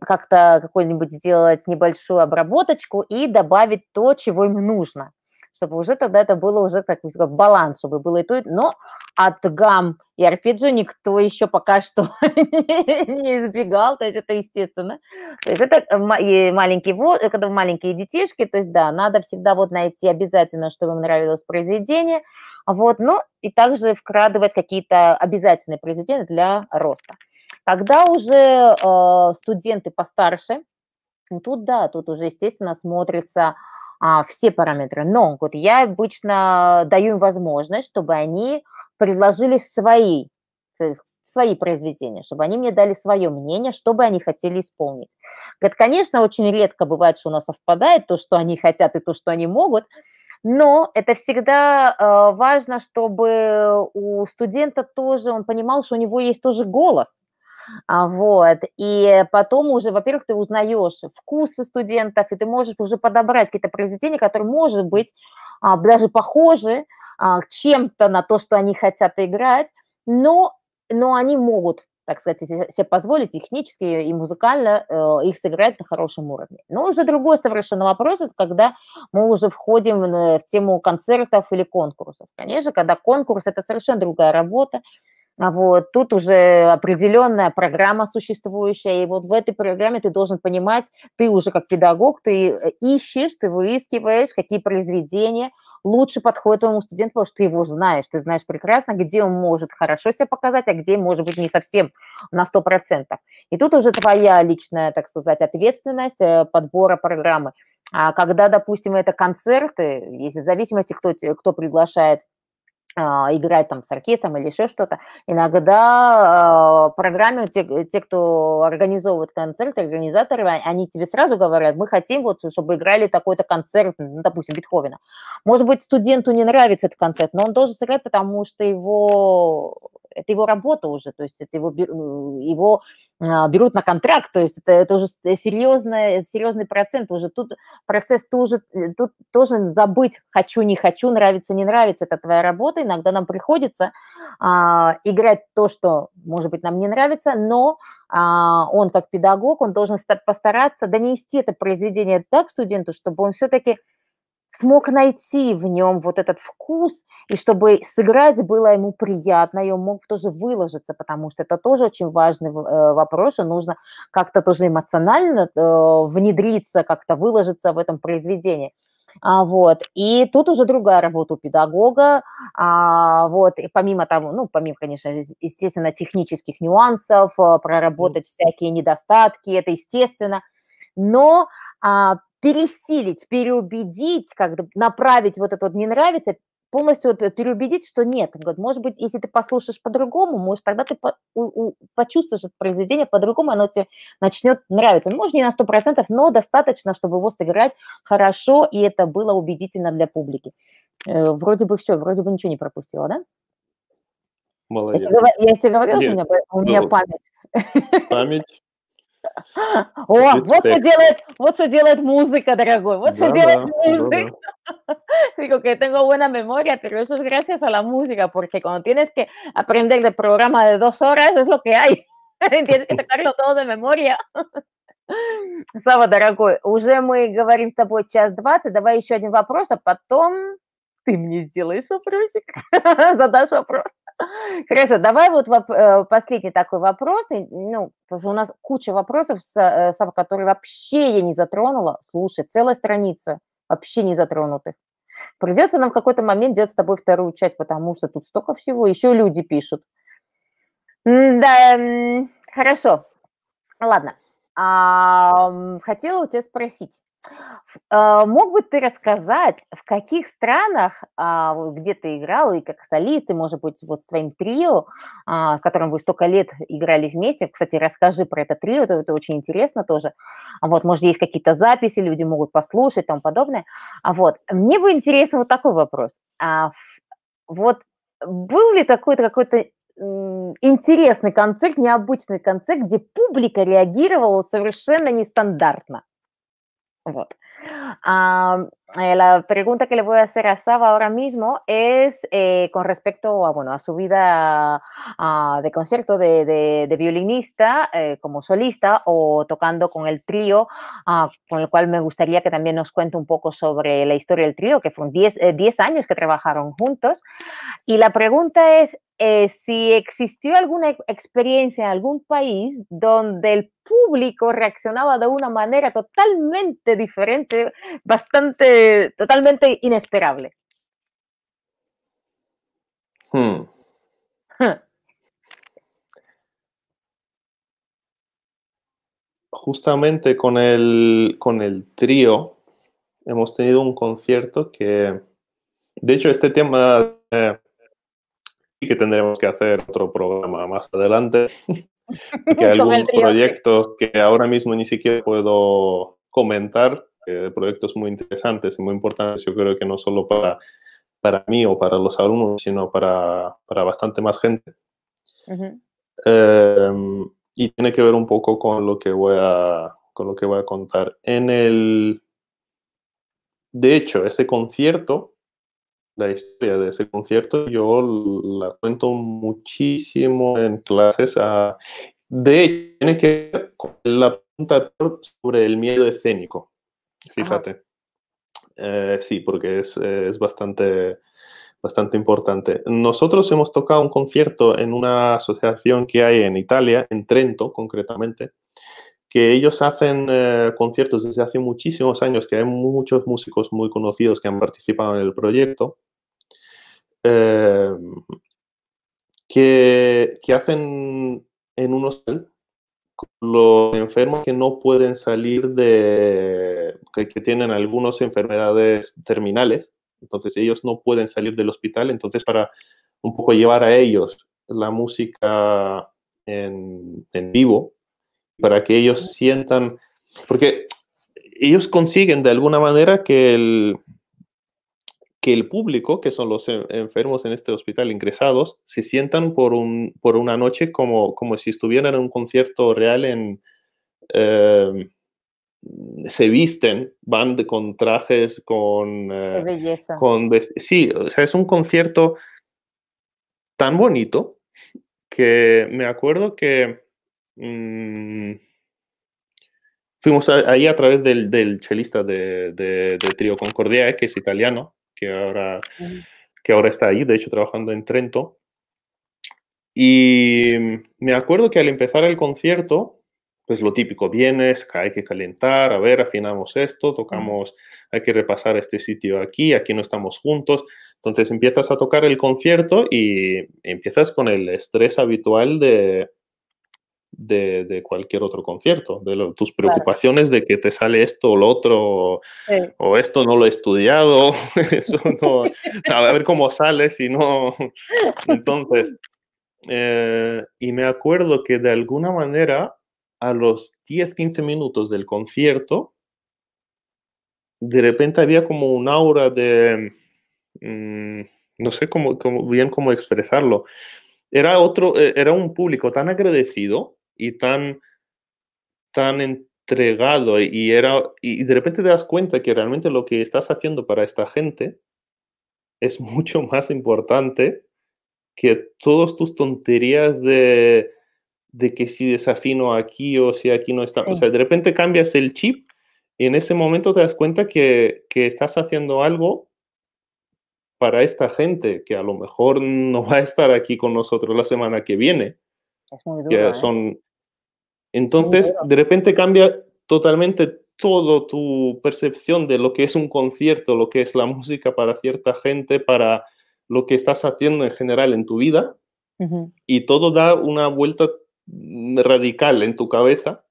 как-то какой-нибудь сделать небольшую обработочку и добавить то, чего им нужно чтобы уже тогда это было уже, как бы сказать, баланс, чтобы было и то, и то. Но от гам и арпеджио никто еще пока что не избегал, то есть это естественно. То есть это маленькие, э, когда маленькие детишки, то есть да, надо всегда вот найти обязательно, чтобы им нравилось произведение, вот, ну и также вкрадывать какие-то обязательные произведения для роста. Когда уже э, студенты постарше, ну, тут да, тут уже, естественно, смотрится а, все параметры. Но вот я обычно даю им возможность, чтобы они предложили свои, свои произведения, чтобы они мне дали свое мнение, что бы они хотели исполнить. Говорят, конечно, очень редко бывает, что у нас совпадает то, что они хотят и то, что они могут, но это всегда а, важно, чтобы у студента тоже он понимал, что у него есть тоже голос – а, вот. И потом уже, во-первых, ты узнаешь вкусы студентов, и ты можешь уже подобрать какие-то произведения, которые, может быть, а, даже похожи а, чем-то на то, что они хотят играть, но, но они могут так сказать, себе позволить технически и музыкально э, их сыграть на хорошем уровне. Но уже другой совершенно вопрос, это когда мы уже входим в э, тему концертов или конкурсов. Конечно, когда конкурс – это совершенно другая работа, а вот, тут уже определенная программа существующая, и вот в этой программе ты должен понимать, ты уже как педагог, ты э, ищешь, ты выискиваешь, какие произведения лучше подходят твоему студенту, потому что ты его знаешь, ты знаешь прекрасно, где он может хорошо себя показать, а где, может быть, не совсем на 100%. И тут уже твоя личная, так сказать, ответственность э, подбора программы. А когда, допустим, это концерты, если в зависимости, кто, кто приглашает а, играть там с оркестром или еще что-то. Иногда а, э, программе те, те, кто организовывает концерт, организаторы, а, они тебе сразу говорят, мы хотим, вот, э, чтобы играли такой-то концерт, ну, допустим, Бетховена. Может быть, студенту не нравится этот концерт, но он должен сыграть, потому что его это его работа уже, то есть это его, его а, берут на контракт, то есть это, это уже серьезный, серьезный процент, уже тут процесс, ты уже э, тут должен забыть, хочу, не хочу, нравится, не нравится, это твоя работа, иногда нам приходится а, играть то, что, может быть, нам не нравится, но а, он как педагог, он должен постараться донести это произведение так студенту, чтобы он все-таки смог найти в нем вот этот вкус, и чтобы сыграть было ему приятно, и он мог тоже выложиться, потому что это тоже очень важный э, вопрос, и нужно как-то тоже эмоционально э, внедриться, как-то выложиться в этом произведении. А, вот. И тут уже другая работа у педагога, а, вот, и помимо того, ну, помимо, конечно, естественно, технических нюансов, э, проработать всякие недостатки, это естественно, но а, пересилить, переубедить, как направить вот это вот не нравится, полностью вот э, переубедить, что нет. Он говорит, может быть, если ты послушаешь по-другому, может, тогда ты по у, у, почувствуешь это произведение по-другому, оно тебе начнет нравиться. Ну, может, не на 100%, но достаточно, чтобы его сыграть хорошо, и это было убедительно для публики. Э, вроде бы все, вроде бы ничего не пропустила, да? Молодец. Я тебе, говорила, что у меня, у меня память. Память о, вот что, делает, вот что делает mmúsica, Dragón. Вот что делает música. Digo que tengo buena memoria, pero eso es gracias a la música, porque cuando tienes que aprender de programa de dos horas, es lo que hay. Tienes que tocarlo todo de memoria. Сава, дорогой, уже мы говорим с тобой час двадцать. Давай еще один вопрос, а потом ты мне сделаешь вопросик, задашь вопрос. Хорошо, давай вот э, последний такой вопрос. Ну, потому что у нас куча вопросов, э, которые вообще я не затронула. Слушай, целая страница вообще не затронутых. Придется нам в какой-то момент делать с тобой вторую часть, потому что тут столько всего, еще люди пишут. Да, хорошо. Ладно. А, хотела у тебя спросить, а, мог бы ты рассказать, в каких странах, а, где ты играл, и как солист, и, может быть, вот с твоим трио, а, в котором вы столько лет играли вместе. Кстати, расскажи про это трио, это, это очень интересно тоже. Вот, может, есть какие-то записи, люди могут послушать и тому подобное. Вот. Мне бы интересен вот такой вопрос. Вот был ли такой-то какой-то интересный концерт, необычный концерт, где публика реагировала совершенно нестандартно? Вот. А, Eh, la pregunta que le voy a hacer a Saba ahora mismo es eh, con respecto a, bueno, a su vida ah, de concierto de, violinista eh, como solista o tocando con el trío, ah, con el cual me gustaría que también nos cuente un poco sobre la historia del trío, que fueron 10 años que trabajaron juntos. Y la pregunta es si existió alguna experiencia en algún país donde el público reaccionaba de una manera totalmente diferente, bastante este, totalmente inesperable. Hmm. Justamente con el, con el trío hemos tenido un concierto que, de hecho, este tema eh, que tendremos que hacer otro programa más adelante. que hay algunos proyectos que ahora mismo ni siquiera puedo comentar de proyectos muy interesantes y muy importantes, yo creo que no solo para, para mí o para los alumnos, sino para, para bastante más gente. Em, y tiene que ver un poco con lo que voy a, con lo que voy a contar. En el, de hecho, ese concierto, la historia de ese concierto, yo la cuento muchísimo en clases. A, ah, de hecho, tiene que ver con la pregunta sobre el miedo escénico. Fíjate. Eh, sí, porque eh, es, bastante, bastante importante. Nosotros hemos tocado un concierto en una asociación que hay en Italia, en Trento concretamente, que ellos hacen eh, conciertos desde hace muchísimos años, que hay muchos músicos muy conocidos que han participado en el proyecto. que, hacen en un hotel los enfermos que no pueden salir de, que, tienen algunas enfermedades terminales, entonces ellos no pueden salir del hospital, entonces para un poco llevar a ellos la música en vivo, para que ellos sientan, porque ellos consiguen de alguna manera que el, que el público, que son los enfermos en este hospital ingresados, se sientan por, un, por una noche como, como si estuvieran en un concierto real en... Em, se visten, van con trajes, con... Eh, belleza. sí, o sea, es un concierto tan bonito que me acuerdo que mm, fuimos ahí a través del, del chelista de, de, de Trio Concordia, que es italiano, que ahora, que ahora está ahí, de hecho, trabajando en Trento. Y me acuerdo que al empezar el concierto, pues lo típico, vienes, hay que calentar, a ver, afinamos esto, tocamos, hay que repasar este sitio aquí, aquí no estamos juntos. Entonces empiezas a tocar el concierto y empiezas con el estrés habitual de, de, cualquier otro concierto, de tus preocupaciones de que te sale esto o lo otro, o, esto no lo he estudiado, no, a ver cómo sale, si no. Entonces, eh, y me acuerdo que de alguna manera, a los 10, 15 minutos del concierto, de repente había como un aura de, mm, no sé cómo, cómo, bien cómo expresarlo, era otro, eh, era un público tan agradecido y tan, tan entregado y, era, y de repente te das cuenta que realmente lo que estás haciendo para esta gente es mucho más importante que todas tus tonterías de, que si desafino aquí o si aquí no está. O sea, de repente cambias el chip y en ese momento te das cuenta que, estás haciendo algo para esta gente que a lo mejor no va a estar aquí con nosotros la semana que viene. Es muy ¿eh? son, entonces, de repente cambia totalmente toda tu percepción de lo que es un concierto, lo que es la música para cierta gente, para lo que estás haciendo en general en tu vida, y todo da una vuelta mm, radical en tu cabeza.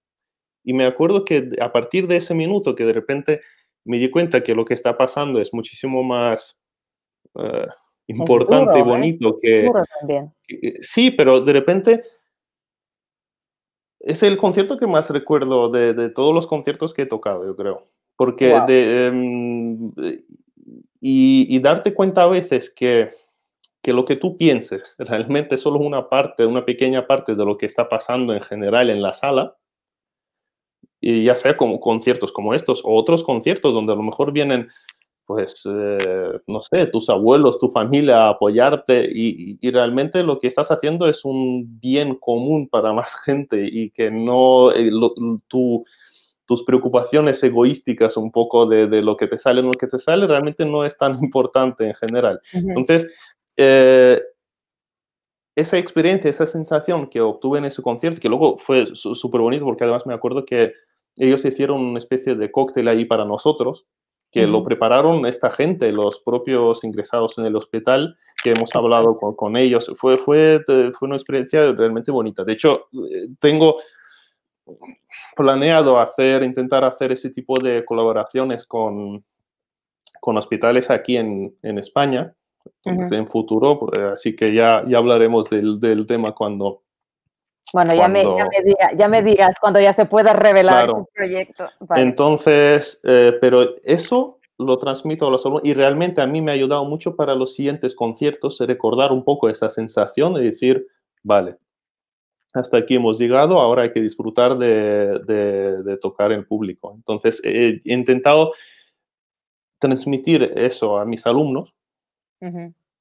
Y me acuerdo que a partir de ese minuto que de repente me di cuenta que lo que está pasando es muchísimo más eh, importante y ¿eh? bonito que, que, eh, Sí, pero de repente es el concierto que más recuerdo de, todos los conciertos que he tocado, yo creo. Porque em, y, darte cuenta a veces que, lo que tú pienses realmente es solo una parte, una pequeña parte de lo que está pasando en general en la sala. Y ya sea como conciertos como estos o otros conciertos donde a lo mejor vienen pues, eh, no sé, tus abuelos, tu familia, apoyarte y, realmente lo que estás haciendo es un bien común para más gente y que no eh, tus preocupaciones egoísticas un poco de, lo que te sale, lo que te sale, realmente no es tan importante en general. Entonces, eh, esa experiencia, esa sensación que obtuve en ese concierto, que luego fue súper bonito porque además me acuerdo que ellos hicieron una especie de cóctel ahí para nosotros que lo prepararon esta gente, los propios ingresados en el hospital, que hemos hablado con, ellos. Fue, fue, fue una experiencia realmente bonita. De hecho, eh, tengo planeado hacer, intentar hacer ese tipo de colaboraciones con, con hospitales aquí en, en España, en futuro, pues, así que ya, ya hablaremos del, del tema cuando, bueno, ya, me, ya, me digas cuando ya se pueda revelar tu proyecto. Entonces, eh, pero eso lo transmito a los alumnos y realmente a mí me ha ayudado mucho para los siguientes conciertos eh, recordar un poco esa sensación de decir, vale, hasta aquí hemos llegado, ahora hay que disfrutar de, de, tocar en público. Entonces, he intentado transmitir eso a mis alumnos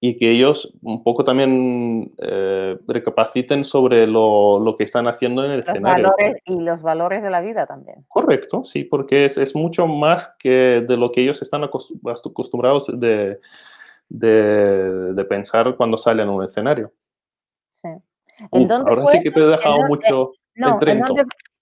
y que ellos un poco también eh, recapaciten sobre lo, que están haciendo en el escenario. y los valores de la vida también. Correcto, sí, porque es, mucho más que de lo que ellos están acostumbrados de, de, pensar cuando salen a un escenario. Sí. ahora sí que te he dejado mucho...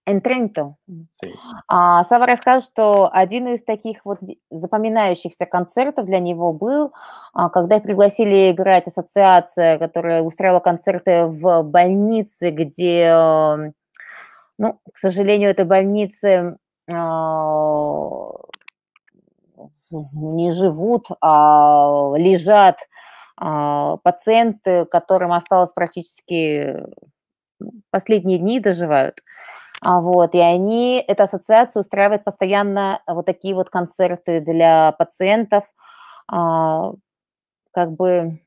En Sí. А, Сава рассказал, что один из таких вот запоминающихся концертов для него был, а, когда их пригласили играть ассоциация, которая устраивала концерты в больнице, где, эм, ну, к сожалению, этой больнице а, не живут, а лежат пациенты, которым осталось практически последние дни доживают. А, вот, и они, эта ассоциация устраивает постоянно а, вот такие вот концерты для пациентов, а, как бы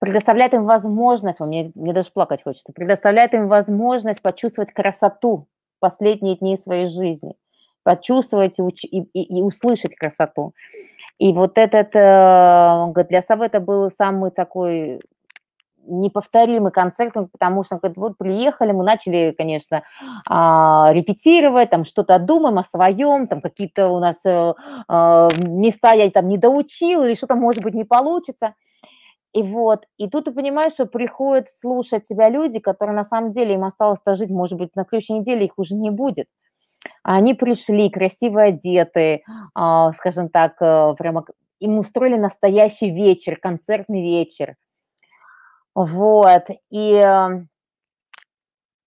предоставляет им возможность, мне, мне даже плакать хочется, предоставляет им возможность почувствовать красоту последние дни своей жизни, почувствовать и, и, и, услышать красоту. И вот этот, э, для Савы это был самый такой неповторимый концерт, ну, потому что вот приехали, мы начали, конечно, а, репетировать, там что-то думаем о своем, там какие-то у нас э, а, места я там не доучил, или что-то, может быть, не получится. И вот, и тут ты понимаешь, что приходят слушать тебя люди, которые на самом деле им осталось-то жить, может быть, на следующей неделе их уже не будет. Они пришли красиво одеты, а, скажем так, э, прямо им устроили настоящий вечер, концертный вечер. Вот, и, э,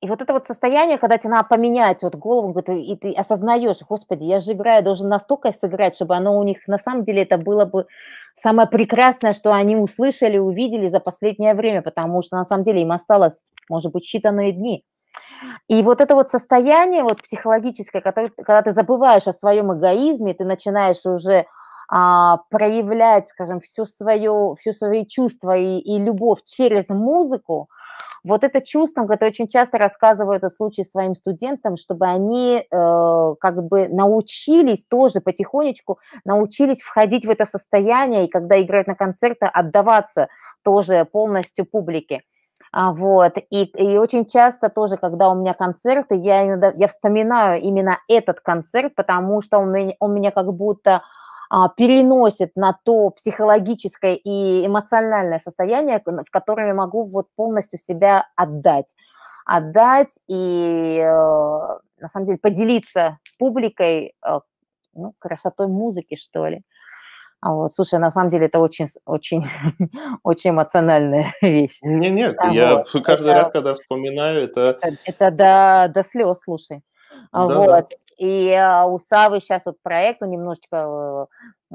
и вот это вот состояние, когда тебе надо поменять вот голову, и ты осознаешь, господи, я же играю, должен настолько сыграть, чтобы оно у них, на самом деле, это было бы самое прекрасное, что они услышали, увидели за последнее время, потому что, на самом деле, им осталось, может быть, считанные дни. И вот это вот состояние вот психологическое, которое, когда ты забываешь о своем эгоизме, ты начинаешь уже а, проявлять, скажем, всю свою, всю свои чувства и, и любовь через музыку, вот это чувство, которое очень часто рассказывают о случае своим студентам, чтобы они э, как бы научились тоже потихонечку, научились входить в это состояние, и когда играют на концерты, отдаваться тоже полностью публике. А вот, и, и очень часто тоже, когда у меня концерты, я, иногда, я вспоминаю именно этот концерт, потому что он меня, он меня как будто а, переносит на то психологическое и эмоциональное состояние, в которое я могу вот полностью себя отдать. Отдать и, э, на самом деле, поделиться публикой э, ну, красотой музыки, что ли. А вот, слушай, на самом деле это очень, очень, очень эмоциональная вещь. Не, нет, а я вот. каждый это, раз, когда вспоминаю, это это, это до, до слез, слушай. А да, вот. Да. И а, у Савы сейчас вот проект, он немножечко э,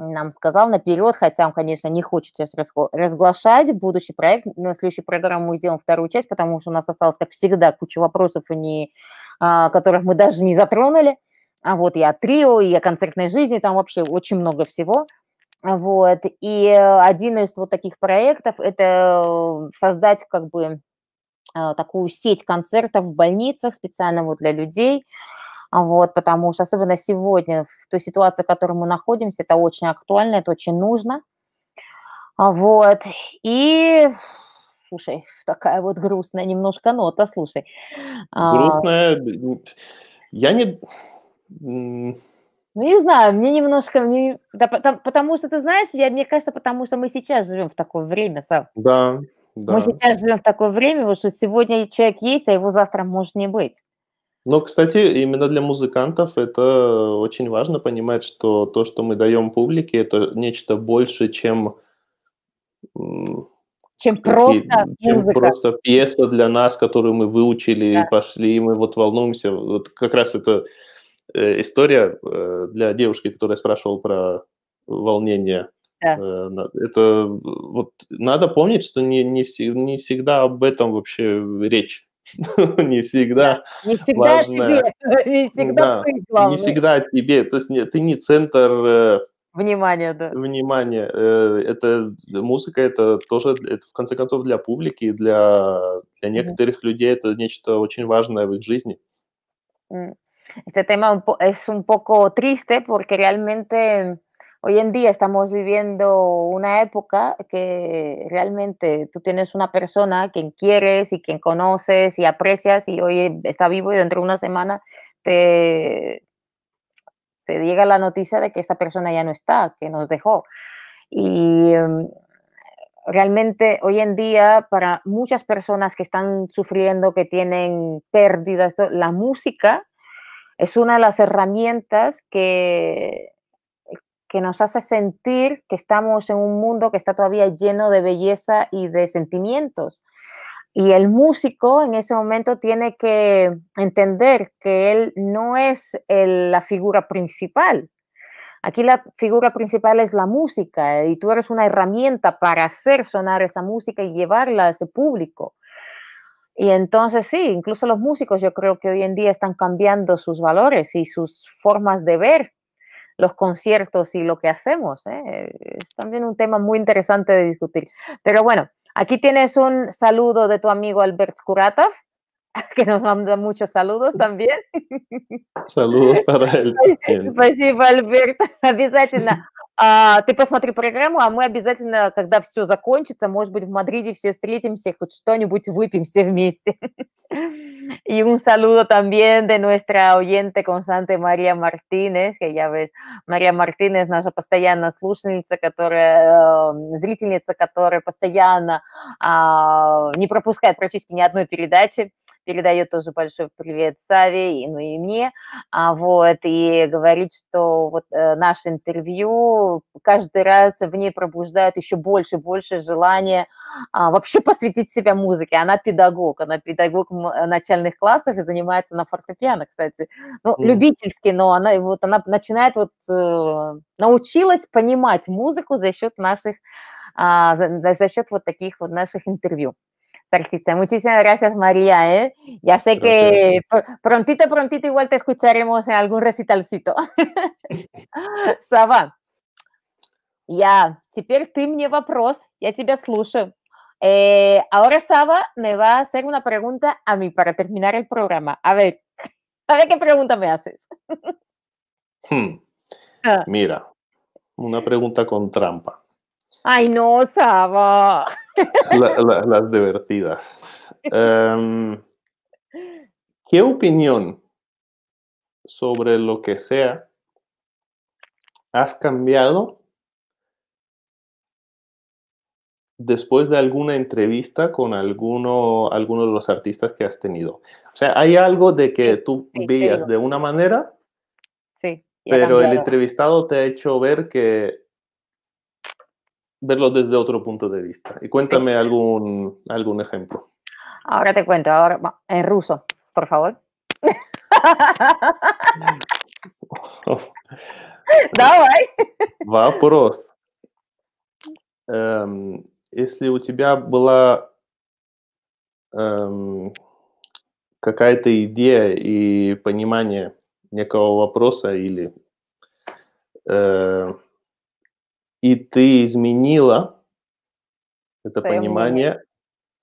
нам сказал наперед, хотя он, конечно, не хочет сейчас разглашать будущий проект. На следующей программе мы сделаем вторую часть, потому что у нас осталось, как всегда, куча вопросов, не, а, которых мы даже не затронули. А вот и о трио, и о концертной жизни, там вообще очень много всего. Вот. И э, один из вот таких проектов – это э, создать как бы такую сеть концертов в больницах специально вот для людей, вот, потому что особенно сегодня, в той ситуации, в которой мы находимся, это очень актуально, это очень нужно. А вот, и, слушай, такая вот грустная немножко нота, слушай. А. Грустная, ну, я не... Ну, не знаю, мне немножко... Мне, да, потому, потому что, ты знаешь, я, мне кажется, потому что мы сейчас живем в такое время, Сав. Да, да. Мы сейчас живем в такое время, вот, что сегодня человек есть, а его завтра может не быть. Но, кстати, именно для музыкантов это очень важно понимать, что то, что мы даем публике, это нечто больше, чем чем просто какие, чем музыка. просто пьеса для нас, которую мы выучили да. и пошли, и мы вот волнуемся. Вот как раз это э, история э, для девушки, которая спрашивала про волнение. Да. Э, это вот надо помнить, что не, не, не всегда об этом вообще речь не всегда. Не всегда важно. тебе, не всегда да, ты главный. Не всегда тебе, то есть не ты не центр э, внимания да. Внимание. Э, это музыка, это тоже, это, в конце концов, для публики, для, для некоторых mm. людей это нечто очень важное в их жизни. Este tema es un poco triste porque realmente Hoy en día estamos viviendo una época que realmente tú tienes una persona quien quieres y quien conoces y aprecias y hoy está vivo y dentro de una semana te, te llega la noticia de que esa persona ya no está, que nos dejó. Y em, realmente hoy en día para muchas personas que están sufriendo, que tienen pérdidas, la música es una de las herramientas que que nos hace sentir que estamos en un mundo que está todavía lleno de belleza y de sentimientos. Y el músico en ese momento tiene que entender que él no es la figura principal. Aquí la figura principal es la música y tú eres una herramienta para hacer sonar esa música y llevarla a ese público. Y entonces sí, incluso los músicos yo creo que hoy en día están cambiando sus valores y sus formas de ver los conciertos y lo que hacemos. ¿eh? Es también un tema muy interesante de discutir. Pero bueno, aquí tienes un saludo de tu amigo Albert Kuratov, que nos manda muchos saludos también. Saludos para Эльберт. Спасибо, Альберт. Обязательно. А, ты посмотри программу, а мы обязательно, когда все закончится, может быть, в Мадриде все встретимся, хоть что-нибудь выпьем все вместе. И un saludo también de nuestra oyente constante María Martínez, que ya ves, María Martínez, наша постоянная слушательница, которая, эм, зрительница, которая постоянно а, не пропускает практически ни одной передачи передает тоже большой привет Саве, и, ну и мне, а, вот, и говорит, что вот э, наше интервью каждый раз в ней пробуждает еще больше и больше желание а, вообще посвятить себя музыке. Она педагог, она педагог э, начальных классов и занимается на фортепиано, кстати, ну, mm. любительски, но она, вот, она начинает вот э, научилась понимать музыку за счет наших а, за, за счет вот таких вот наших интервью. Muchísimas gracias, María. ¿eh? Ya sé que prontito, prontito igual te escucharemos en algún recitalcito. Saba Ya, теперь ты мне вопрос, я тебя слушаю. ahora Saba me va a hacer una pregunta a mí para terminar el programa. A ver, a ver qué pregunta me haces. Hmm. Ah. Mira, una pregunta con trampa. Ay, no, Saba. las divertidas. Em, ¿Qué opinión sobre lo que sea has cambiado después de alguna entrevista con alguno, alguno de los artistas que has tenido? O sea, ¿hay algo de que tú vías veías de una manera? Sí. Pero el entrevistado te ha hecho ver que verlo desde otro punto de vista. Y cuéntame sí. algún, algún ejemplo. Ahora te cuento, ahora en ruso, por favor. Давай. Вопрос. Эм, если у тебя была эм, какая-то идея и понимание некого вопроса или э, Y ты изменила это Своё понимание мнение.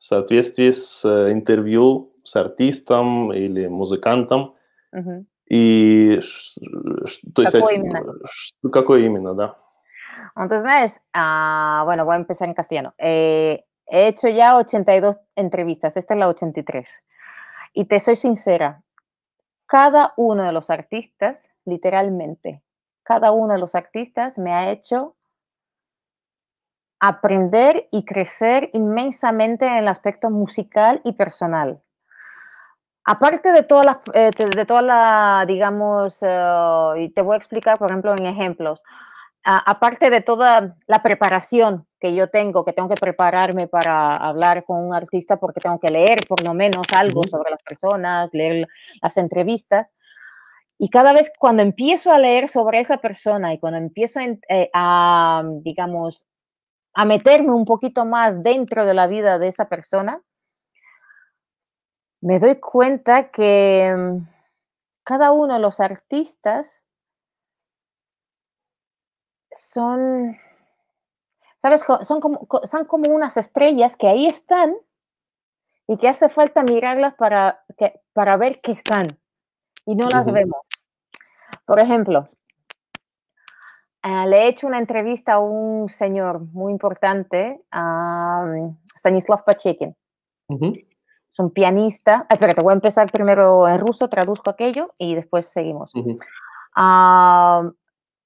в соответствии с э, интервью с артистом или музыкантом. Угу. И то есть, какой именно? Entonces, bueno, voy a empezar en castellano. Э, he hecho ya 82 entrevistas, esta es la 83. Y te soy sincera, cada uno de los artistas, literalmente, cada uno de los artistas me ha hecho aprender y crecer inmensamente en el aspecto musical y personal. Aparte de todas las, eh, de digamos, eh, y te voy a explicar, por ejemplo, en ejemplos, aparte de toda la preparación que yo tengo, que tengo que prepararme para hablar con un artista porque tengo que leer por lo menos algo sobre las personas, leer las entrevistas, y cada vez cuando empiezo a leer sobre esa persona y cuando empiezo a, eh, digamos, a meterme un poquito más dentro de la vida de esa persona, me doy cuenta que mm, cada uno de los artistas son, ¿sabes? Son como, son como unas estrellas que ahí están y que hace falta mirarlas para, que, para ver que están y no las vemos. Por ejemplo, Uh, le he hecho una entrevista a un señor muy importante, um, Stanislav Pachekin. Uh -huh. Es un pianista. Ay, espérate, voy a empezar primero en ruso, traduzco aquello y después seguimos. Uh -huh.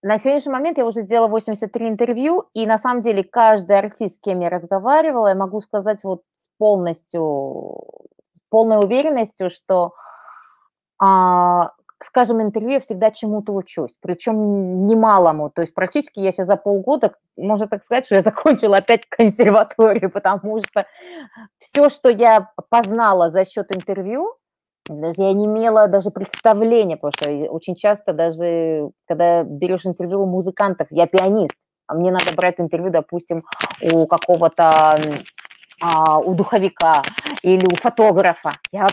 на сегодняшний момент я уже сделала 83 интервью, и на самом деле каждый артист, с кем я разговаривала, я могу сказать вот полностью, полной уверенностью, что а, Скажем, интервью я всегда чему-то учусь, причем немалому. То есть практически я сейчас за полгода, можно так сказать, что я закончила опять консерваторию, потому что все, что я познала за счет интервью, даже я не имела даже представления, потому что очень часто даже, когда берешь интервью у музыкантов, я пианист, а мне надо брать интервью, допустим, у какого-то а, у духовика или у фотографа. Я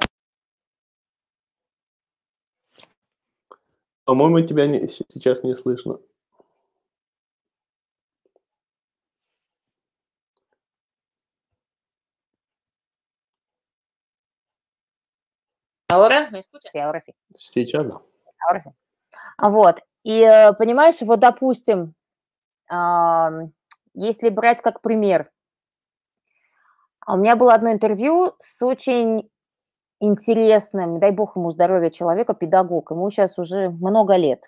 По-моему, тебя не, сейчас не слышно. Ahora, ¿me escuchas? Sí, ahora Сейчас, да. Ahora sí. А, вот. И э, понимаешь, вот, допустим, если брать как пример, а у меня было одно интервью с очень интересным, дай бог ему здоровья человека, педагог, ему сейчас уже много лет.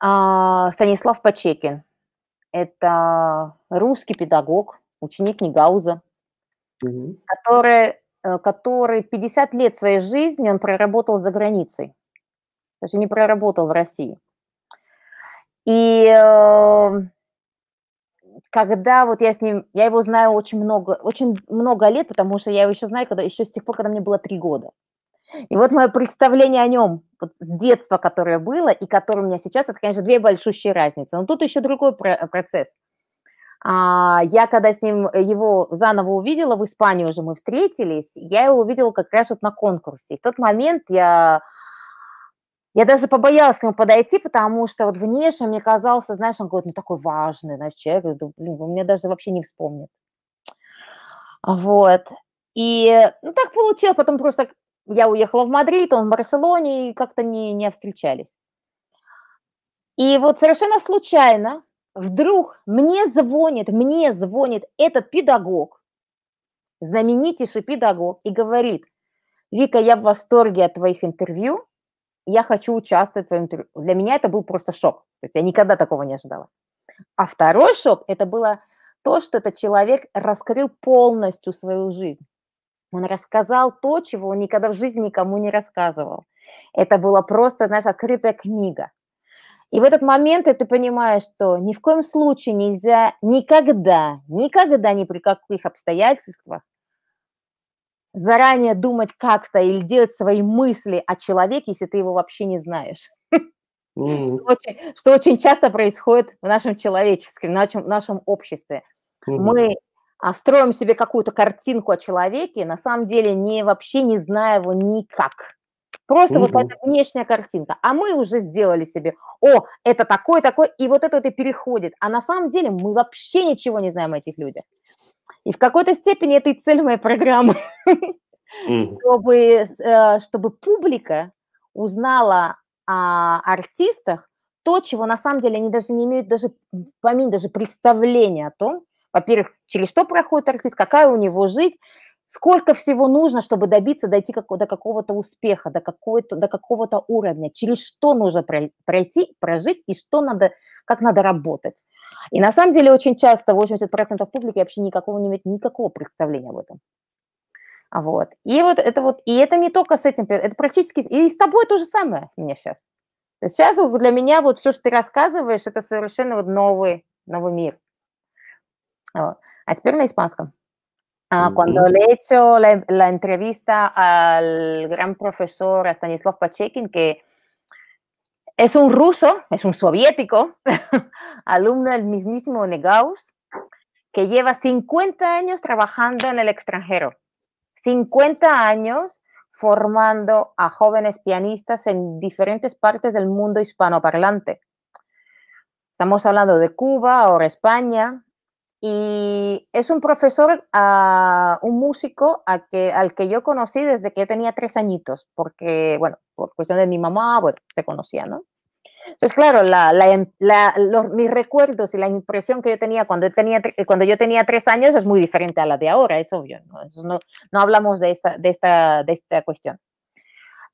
А, Станислав Почекин – это русский педагог, ученик Негауза, угу. который, э, который 50 лет своей жизни он проработал за границей, даже не проработал в России. И э, когда вот я с ним, я его знаю очень много, очень много лет, потому что я его еще знаю, когда, еще с тех пор, когда мне было три года. И вот мое представление о нем вот с детства, которое было и которое у меня сейчас, это, конечно, две большущие разницы. Но тут еще другой э, процесс. А, я когда с ним э, его заново увидела, в Испании уже мы встретились, я его увидела как раз вот на конкурсе. И в тот момент я я даже побоялась к нему подойти, потому что вот внешне мне казался, знаешь, он говорит, ну такой важный, знаешь, человек, говорю, ну, блин, он меня даже вообще не вспомнит. Вот. И ну, так получилось, потом просто я уехала в Мадрид, он в Барселоне, и как-то не, не встречались. И вот совершенно случайно вдруг мне звонит, мне звонит этот педагог, знаменитейший педагог, и говорит, Вика, я в восторге от твоих интервью, я хочу участвовать в твоем интервью. Для меня это был просто шок. То есть я никогда такого не ожидала. А второй шок – это было то, что этот человек раскрыл полностью свою жизнь. Он рассказал то, чего он никогда в жизни никому не рассказывал. Это была просто, знаешь, открытая книга. И в этот момент ты понимаешь, что ни в коем случае нельзя никогда, никогда, ни при каких обстоятельствах заранее думать как-то или делать свои мысли о человеке, если ты его вообще не знаешь. mm Что, очень, что очень часто происходит в нашем человеческом, в нашем, в нашем обществе. Mm-hmm. Мы а, строим себе какую-то картинку о человеке, на самом деле не вообще не зная его никак. Просто угу. вот эта внешняя картинка. А мы уже сделали себе, о, это такой, такой, и вот это вот и переходит. А на самом деле мы вообще ничего не знаем о этих людях. И в какой-то степени это и цель моей программы, чтобы, э, чтобы публика узнала о артистах то, чего на самом деле они даже не имеют даже, помимо даже представления о том, во-первых, через что проходит артист, какая у него жизнь, сколько всего нужно, чтобы добиться, дойти до какого-то успеха, до, какой-то, до какого-то уровня, через что нужно пройти, прожить и что надо, как надо работать. И на самом деле очень часто 80% публики вообще никакого не имеет никакого представления об этом. Вот. И вот это вот, и это не только с этим, это практически, и с тобой то же самое у меня сейчас. сейчас для меня вот все, что ты рассказываешь, это совершенно вот новый, новый мир. Вот. А теперь на испанском. А, cuando le he hecho la, la entrevista al gran profesor Stanislav Pachekin, que Es un ruso, es un soviético, alumno del mismísimo Negaus, que lleva 50 años trabajando en el extranjero. 50 años formando a jóvenes pianistas en diferentes partes del mundo hispanoparlante. Estamos hablando de Cuba, ahora España, y es un profesor, ah, un músico a que, al que yo conocí desde que yo tenía tres añitos, porque, bueno, por cuestión de mi mamá, bueno, se conocía, ¿no? Entonces, claro, em, mis recuerdos y la impresión que yo tenía cuando, tenía cuando yo tenía tres años es muy diferente a la de ahora, es obvio, ¿no? Eso no, hablamos de, de, esta, de esta cuestión.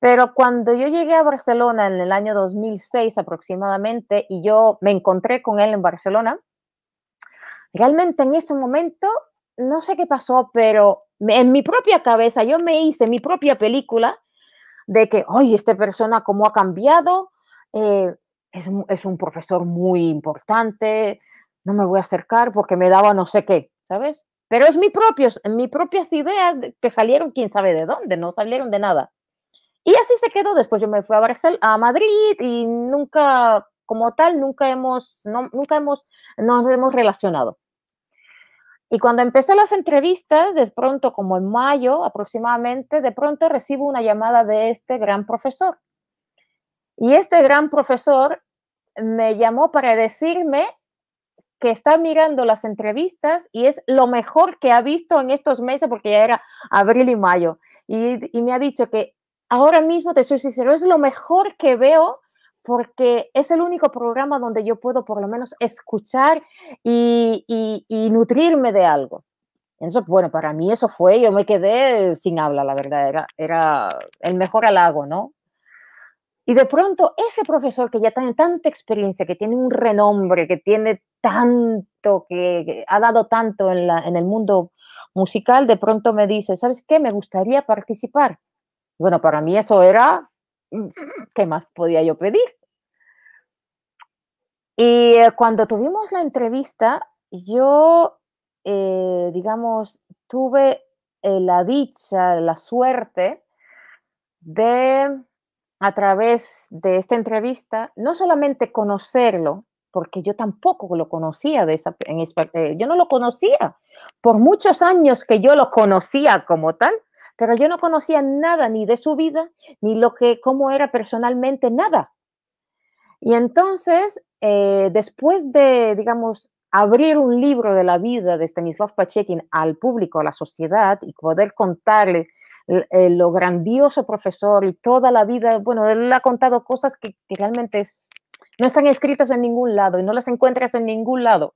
Pero cuando yo llegué a Barcelona en el año 2006 aproximadamente y yo me encontré con él en Barcelona, realmente en ese momento, no sé qué pasó, pero en mi propia cabeza yo me hice mi propia película de que, oye, esta persona cómo ha cambiado, eh, es, un, es, un profesor muy importante, no me voy a acercar porque me daba no sé qué, ¿sabes? Pero es mi propios, mis propias ideas que salieron quién sabe de dónde, no salieron de nada. Y así se quedó. Después yo me fui a Barcelona, a Madrid y nunca, como tal, nunca hemos, no, nunca hemos, nos hemos relacionado. Y cuando empecé las entrevistas, de pronto, como en mayo aproximadamente, de pronto recibo una llamada de este gran profesor. Y este gran profesor me llamó para decirme que está mirando las entrevistas y es lo mejor que ha visto en estos meses, porque ya era abril y mayo. Y, y me ha dicho que ahora mismo, te soy sincero, es lo mejor que veo porque es el único programa donde yo puedo por lo menos escuchar y, nutrirme de algo. Eso, bueno, para mí eso fue, yo me quedé sin habla, la verdad, era, el mejor halago, ¿no? Y de pronto ese profesor que ya tiene tanta experiencia, que tiene un renombre, que tiene tanto, que ha dado tanto en, la, en el mundo musical, de pronto me dice, ¿sabes qué? Me gustaría participar. Bueno, para mí eso era Mm, ¿qué más podía yo pedir? Y eh, cuando tuvimos la entrevista, yo, eh, digamos, tuve eh, la dicha, la suerte de, a través de esta entrevista, no solamente conocerlo, porque yo tampoco lo conocía de esa, en, yo no lo conocía por muchos años que yo lo conocía como tal, pero yo no conocía nada ni de su vida, ni lo que, cómo era personalmente, nada. Y entonces, eh, después de, digamos, abrir un libro de la vida de Stanislav Pachekin al público, a la sociedad, y poder contarle eh, lo grandioso profesor y toda la vida, bueno, él ha contado cosas que, realmente no están escritas en ningún lado y no las encuentras en ningún lado.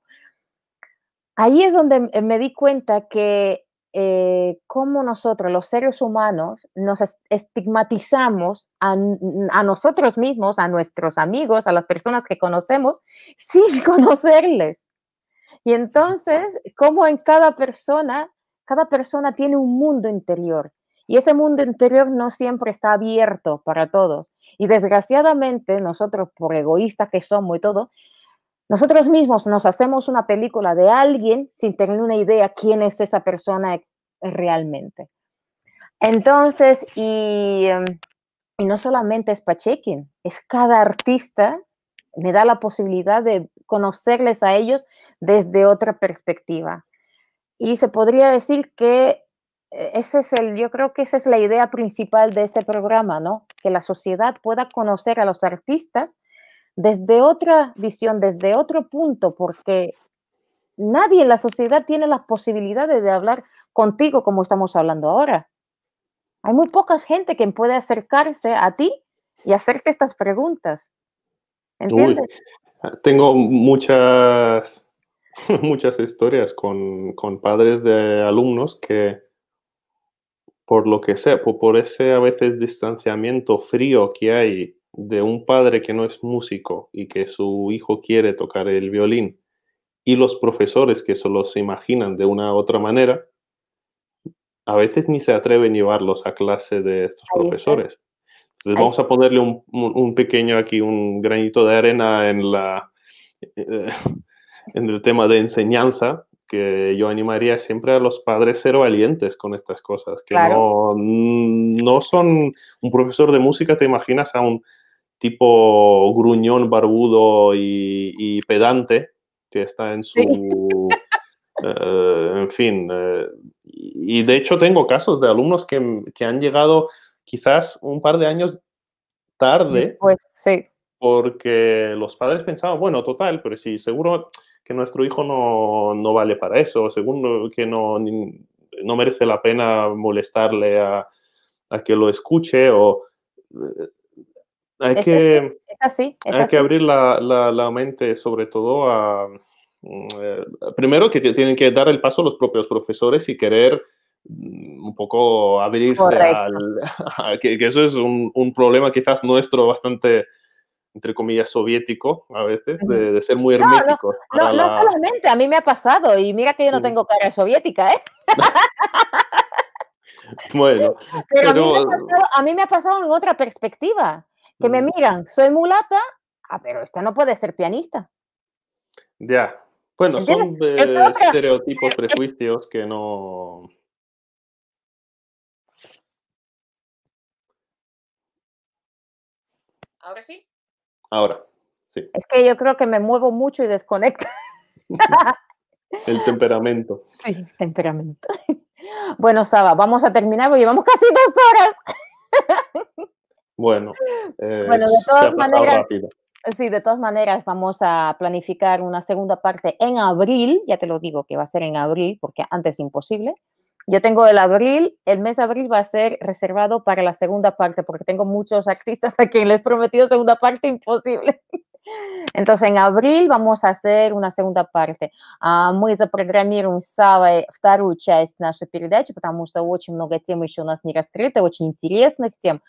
Ahí es donde eh, me di cuenta que eh, cómo nosotros, los seres humanos, nos estigmatizamos a, nosotros mismos, a nuestros amigos, a las personas que conocemos, sin conocerles. Y entonces, como en cada persona, cada persona tiene un mundo interior. Y ese mundo interior no siempre está abierto para todos. Y desgraciadamente nosotros, por egoístas que somos y todo, nosotros mismos nos hacemos una película de alguien sin tener una idea quién es esa persona realmente. Entonces, y, em, no solamente es Pachequín, es cada artista me da la posibilidad de conocerles a ellos desde otra perspectiva. Y se podría decir que eh, ese es el, yo creo que esa es la idea principal de este programa, ¿no? Que la sociedad pueda conocer a los artistas desde otra visión, desde otro punto, porque nadie en la sociedad tiene las posibilidades de hablar contigo como estamos hablando ahora. Hay muy poca gente que puede acercarse a ti y hacerte estas preguntas. ¿Entiendes? tengo muchas, muchas historias con, con, padres de alumnos que, por lo que sé, por ese a veces distanciamiento frío que hay de un padre que no es músico y que su hijo quiere tocar el violín y los profesores que solo se imaginan de una u otra manera, a veces ni se atreven a llevarlos a clase de estos profesores. Entonces vamos a ponerle un, pequeño aquí, un granito de arena en, la, eh, en el tema de enseñanza, que yo animaría siempre a los padres ser valientes con estas cosas, que no, no son un profesor de música, te imaginas a un tipo gruñón, barbudo y, pedante, que está en su... Eh, en fin, eh, y de hecho tengo casos de alumnos que, han llegado quizás un par de años tarde, pues, sí. porque los padres pensaban, bueno, total, pero sí, seguro que nuestro hijo no, vale para eso, seguro que no, merece la pena molestarle a, a que lo escuche o eh, hay que, así, hay que abrir la, la, mente sobre todo a... Mm, eh, primero que tienen que dar el paso los propios profesores y querer mm, un poco abrirse al, que, eso es un, un, problema quizás nuestro bastante entre comillas soviético a veces de, ser muy hermético no, no, solamente a mí me ha pasado y mira que yo no tengo cara soviética eh bueno pero, a mí me ha pasado en otra perspectiva que me mm. miran, soy mulata, ah, pero esta no puede ser pianista. Ya, bueno, son estereotipos, prejuicios que no... ¿Ahora sí? Ahora, sí. Es que yo creo que me muevo mucho y desconecto. El temperamento. Sí, temperamento. Bueno, Saba, vamos a terminar, porque llevamos casi dos horas. Eh, bueno, de todas maneras, Sí, de todas maneras vamos a planificar una segunda parte en abril, ya te lo digo que va a ser en abril porque antes imposible. Yo tengo el abril, el mes de abril va a ser reservado para la segunda parte porque tengo muchos artistas a quienes les he prometido segunda parte imposible. Entonces, en abril vamos a hacer una segunda parte. А, мы запрограммируем с Савой вторую часть нашей передачи, потому что очень много тем еще у нас не раскрыто, очень интересных тем.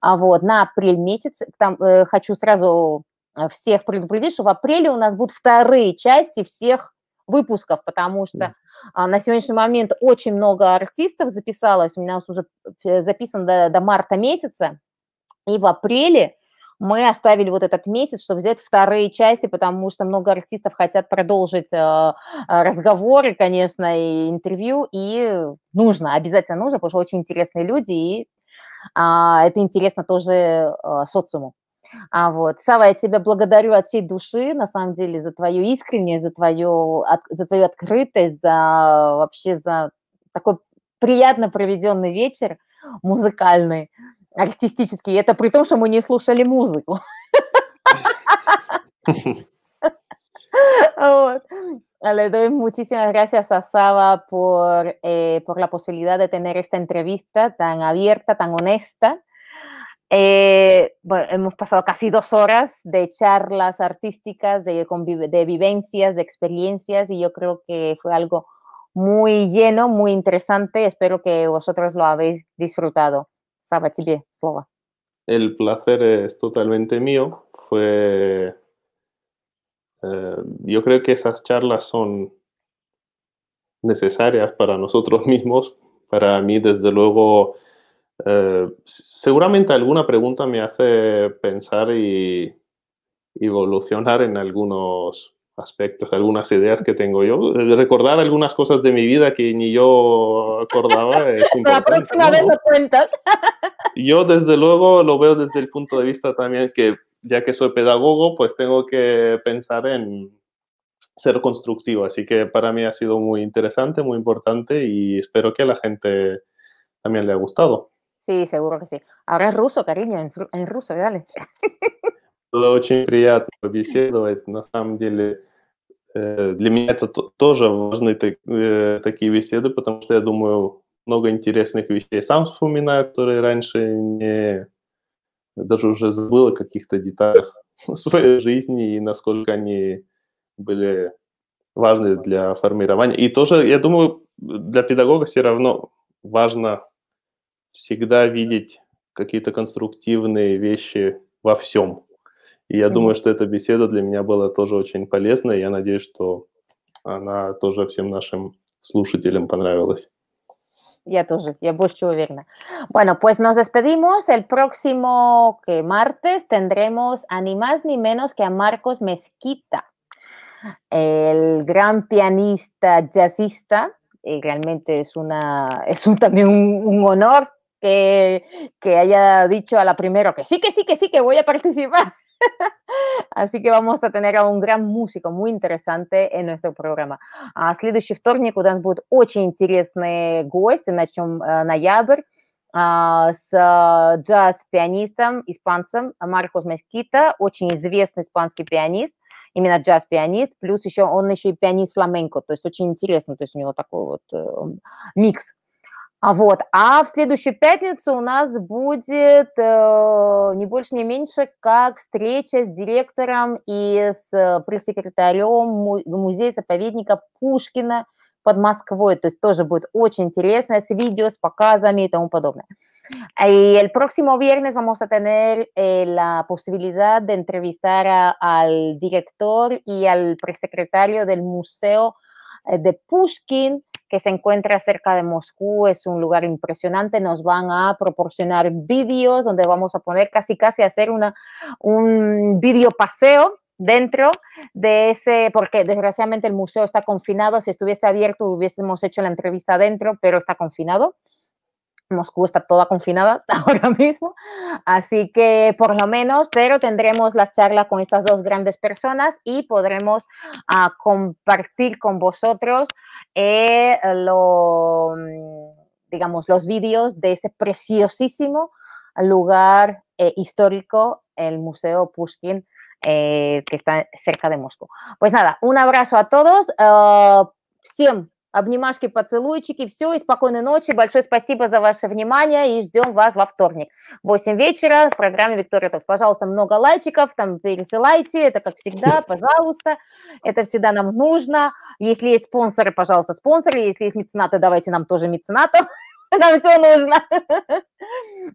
А вот на апрель месяц, там э, хочу сразу э, всех предупредить, что в апреле у нас будут вторые части всех выпусков, потому что а, на сегодняшний момент очень много артистов записалось, у нас уже э, записано до, до марта месяца, и в апреле мы оставили вот этот месяц, чтобы взять вторые части, потому что много артистов хотят продолжить а, а, разговоры, конечно, и интервью, и нужно, обязательно нужно, потому что очень интересные люди, и а, это интересно тоже социуму. А вот, Сава, я тебя благодарю от всей души, на самом деле, за твою искренность, за твою, от, за твою открытость, за вообще за такой приятно проведенный вечер музыкальный. артистический. y при том, что мы не слушали музыку. Le doy muchísimas gracias a Saba por, eh, por la posibilidad de tener esta entrevista tan abierta, tan honesta. Eh, bueno, hemos pasado casi dos horas de charlas artísticas, de, de vivencias, de experiencias, y yo creo que fue algo muy lleno, muy interesante. Espero que vosotros lo habéis disfrutado. El placer es totalmente mío. Fue. Eh, yo creo que esas charlas son necesarias para nosotros mismos. Para mí, desde luego, eh, seguramente alguna pregunta me hace pensar y evolucionar en algunos aspectos, algunas ideas que tengo yo. Recordar algunas cosas de mi vida que ni yo acordaba. La próxima vez lo cuentas. yo desde luego lo veo desde el punto de vista también que ya que soy pedagogo, pues tengo que pensar en ser constructivo. Así que para mí ha sido muy interesante, muy importante y espero que a la gente también le ha gustado. Sí, seguro que sí. Ahora es ruso, cariño, en, ruso, dale. было очень приятно побеседовать. На самом деле, э, для меня это тоже важны э, такие беседы, потому что я думаю, много интересных вещей сам вспоминаю, которые раньше не даже уже забыл о каких-то деталях своей жизни и насколько они были важны для формирования. И тоже, я думаю, для педагога все равно важно всегда видеть какие-то конструктивные вещи во всем. Y yo creo que думаю, что эта беседа для меня была тоже очень полезной. я надеюсь, что она тоже всем нашим слушателям понравилась. todos, Bueno, pues nos despedimos. El próximo que martes tendremos a ni más ni menos que a Marcos Mezquita, el gran pianista jazzista. realmente es una es un, también un, honor que, que haya dicho a la primera que sí, que sí, que sí, que voy a participar. Así que vamos a tener a un gran músico muy interesante en nuestro программа. А следующий вторник у нас будут очень интересные гости. Начнем э, ноябрь а, с э, джаз-пианистом, испанцем Маркос Мескита, очень известный испанский пианист, именно джаз-пианист, плюс еще он еще и пианист фламенко, то есть очень интересно, то есть у него такой вот э, микс а вот, а в следующую пятницу у нас будет э, не больше, не меньше, как встреча с директором и с пресс-секретарем музея-заповедника Пушкина под Москвой. То есть тоже будет очень интересно с видео, с показами и тому подобное. Y el próximo viernes vamos a tener eh, la posibilidad de entrevistar a, al director y al presecretario del Museo Eh, de Pushkin, que se encuentra cerca de Moscú. Es un lugar impresionante. Nos van a proporcionar vídeos donde vamos a poner casi casi hacer una, un vídeo paseo dentro de ese, porque desgraciadamente el museo está confinado. Si estuviese abierto hubiésemos hecho la entrevista dentro, pero está confinado. Moscú está toda confinada ahora mismo, así que por lo menos, pero tendremos la charla con estas dos grandes personas y podremos ah, compartir con vosotros eh, lo, mm, digamos, los vídeos de ese preciosísimo lugar eh, histórico, el Museo Pushkin, eh, que está cerca de Moscú. Pues nada, un abrazo a todos. Ah, обнимашки, поцелуйчики, все, и спокойной ночи, большое спасибо за ваше внимание, и ждем вас во вторник, 8 вечера, в программе Виктория Токс. Пожалуйста, много лайчиков, там пересылайте, это как всегда, пожалуйста, это всегда нам нужно. Если есть спонсоры, пожалуйста, спонсоры, если есть меценаты, давайте нам тоже меценатов нам все нужно.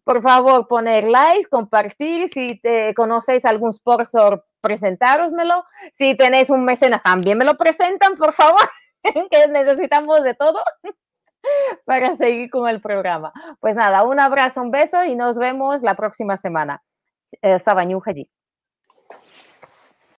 Por favor, poner like, compartir. Si te conocéis algún sponsor, presentárosmelo. Si tenéis un mecenas, también me lo presentan, por favor. que necesitamos de todo para seguir con el programa. Pues nada, un abrazo, un beso y nos vemos la próxima semana. Eh, Sabañu Sabañú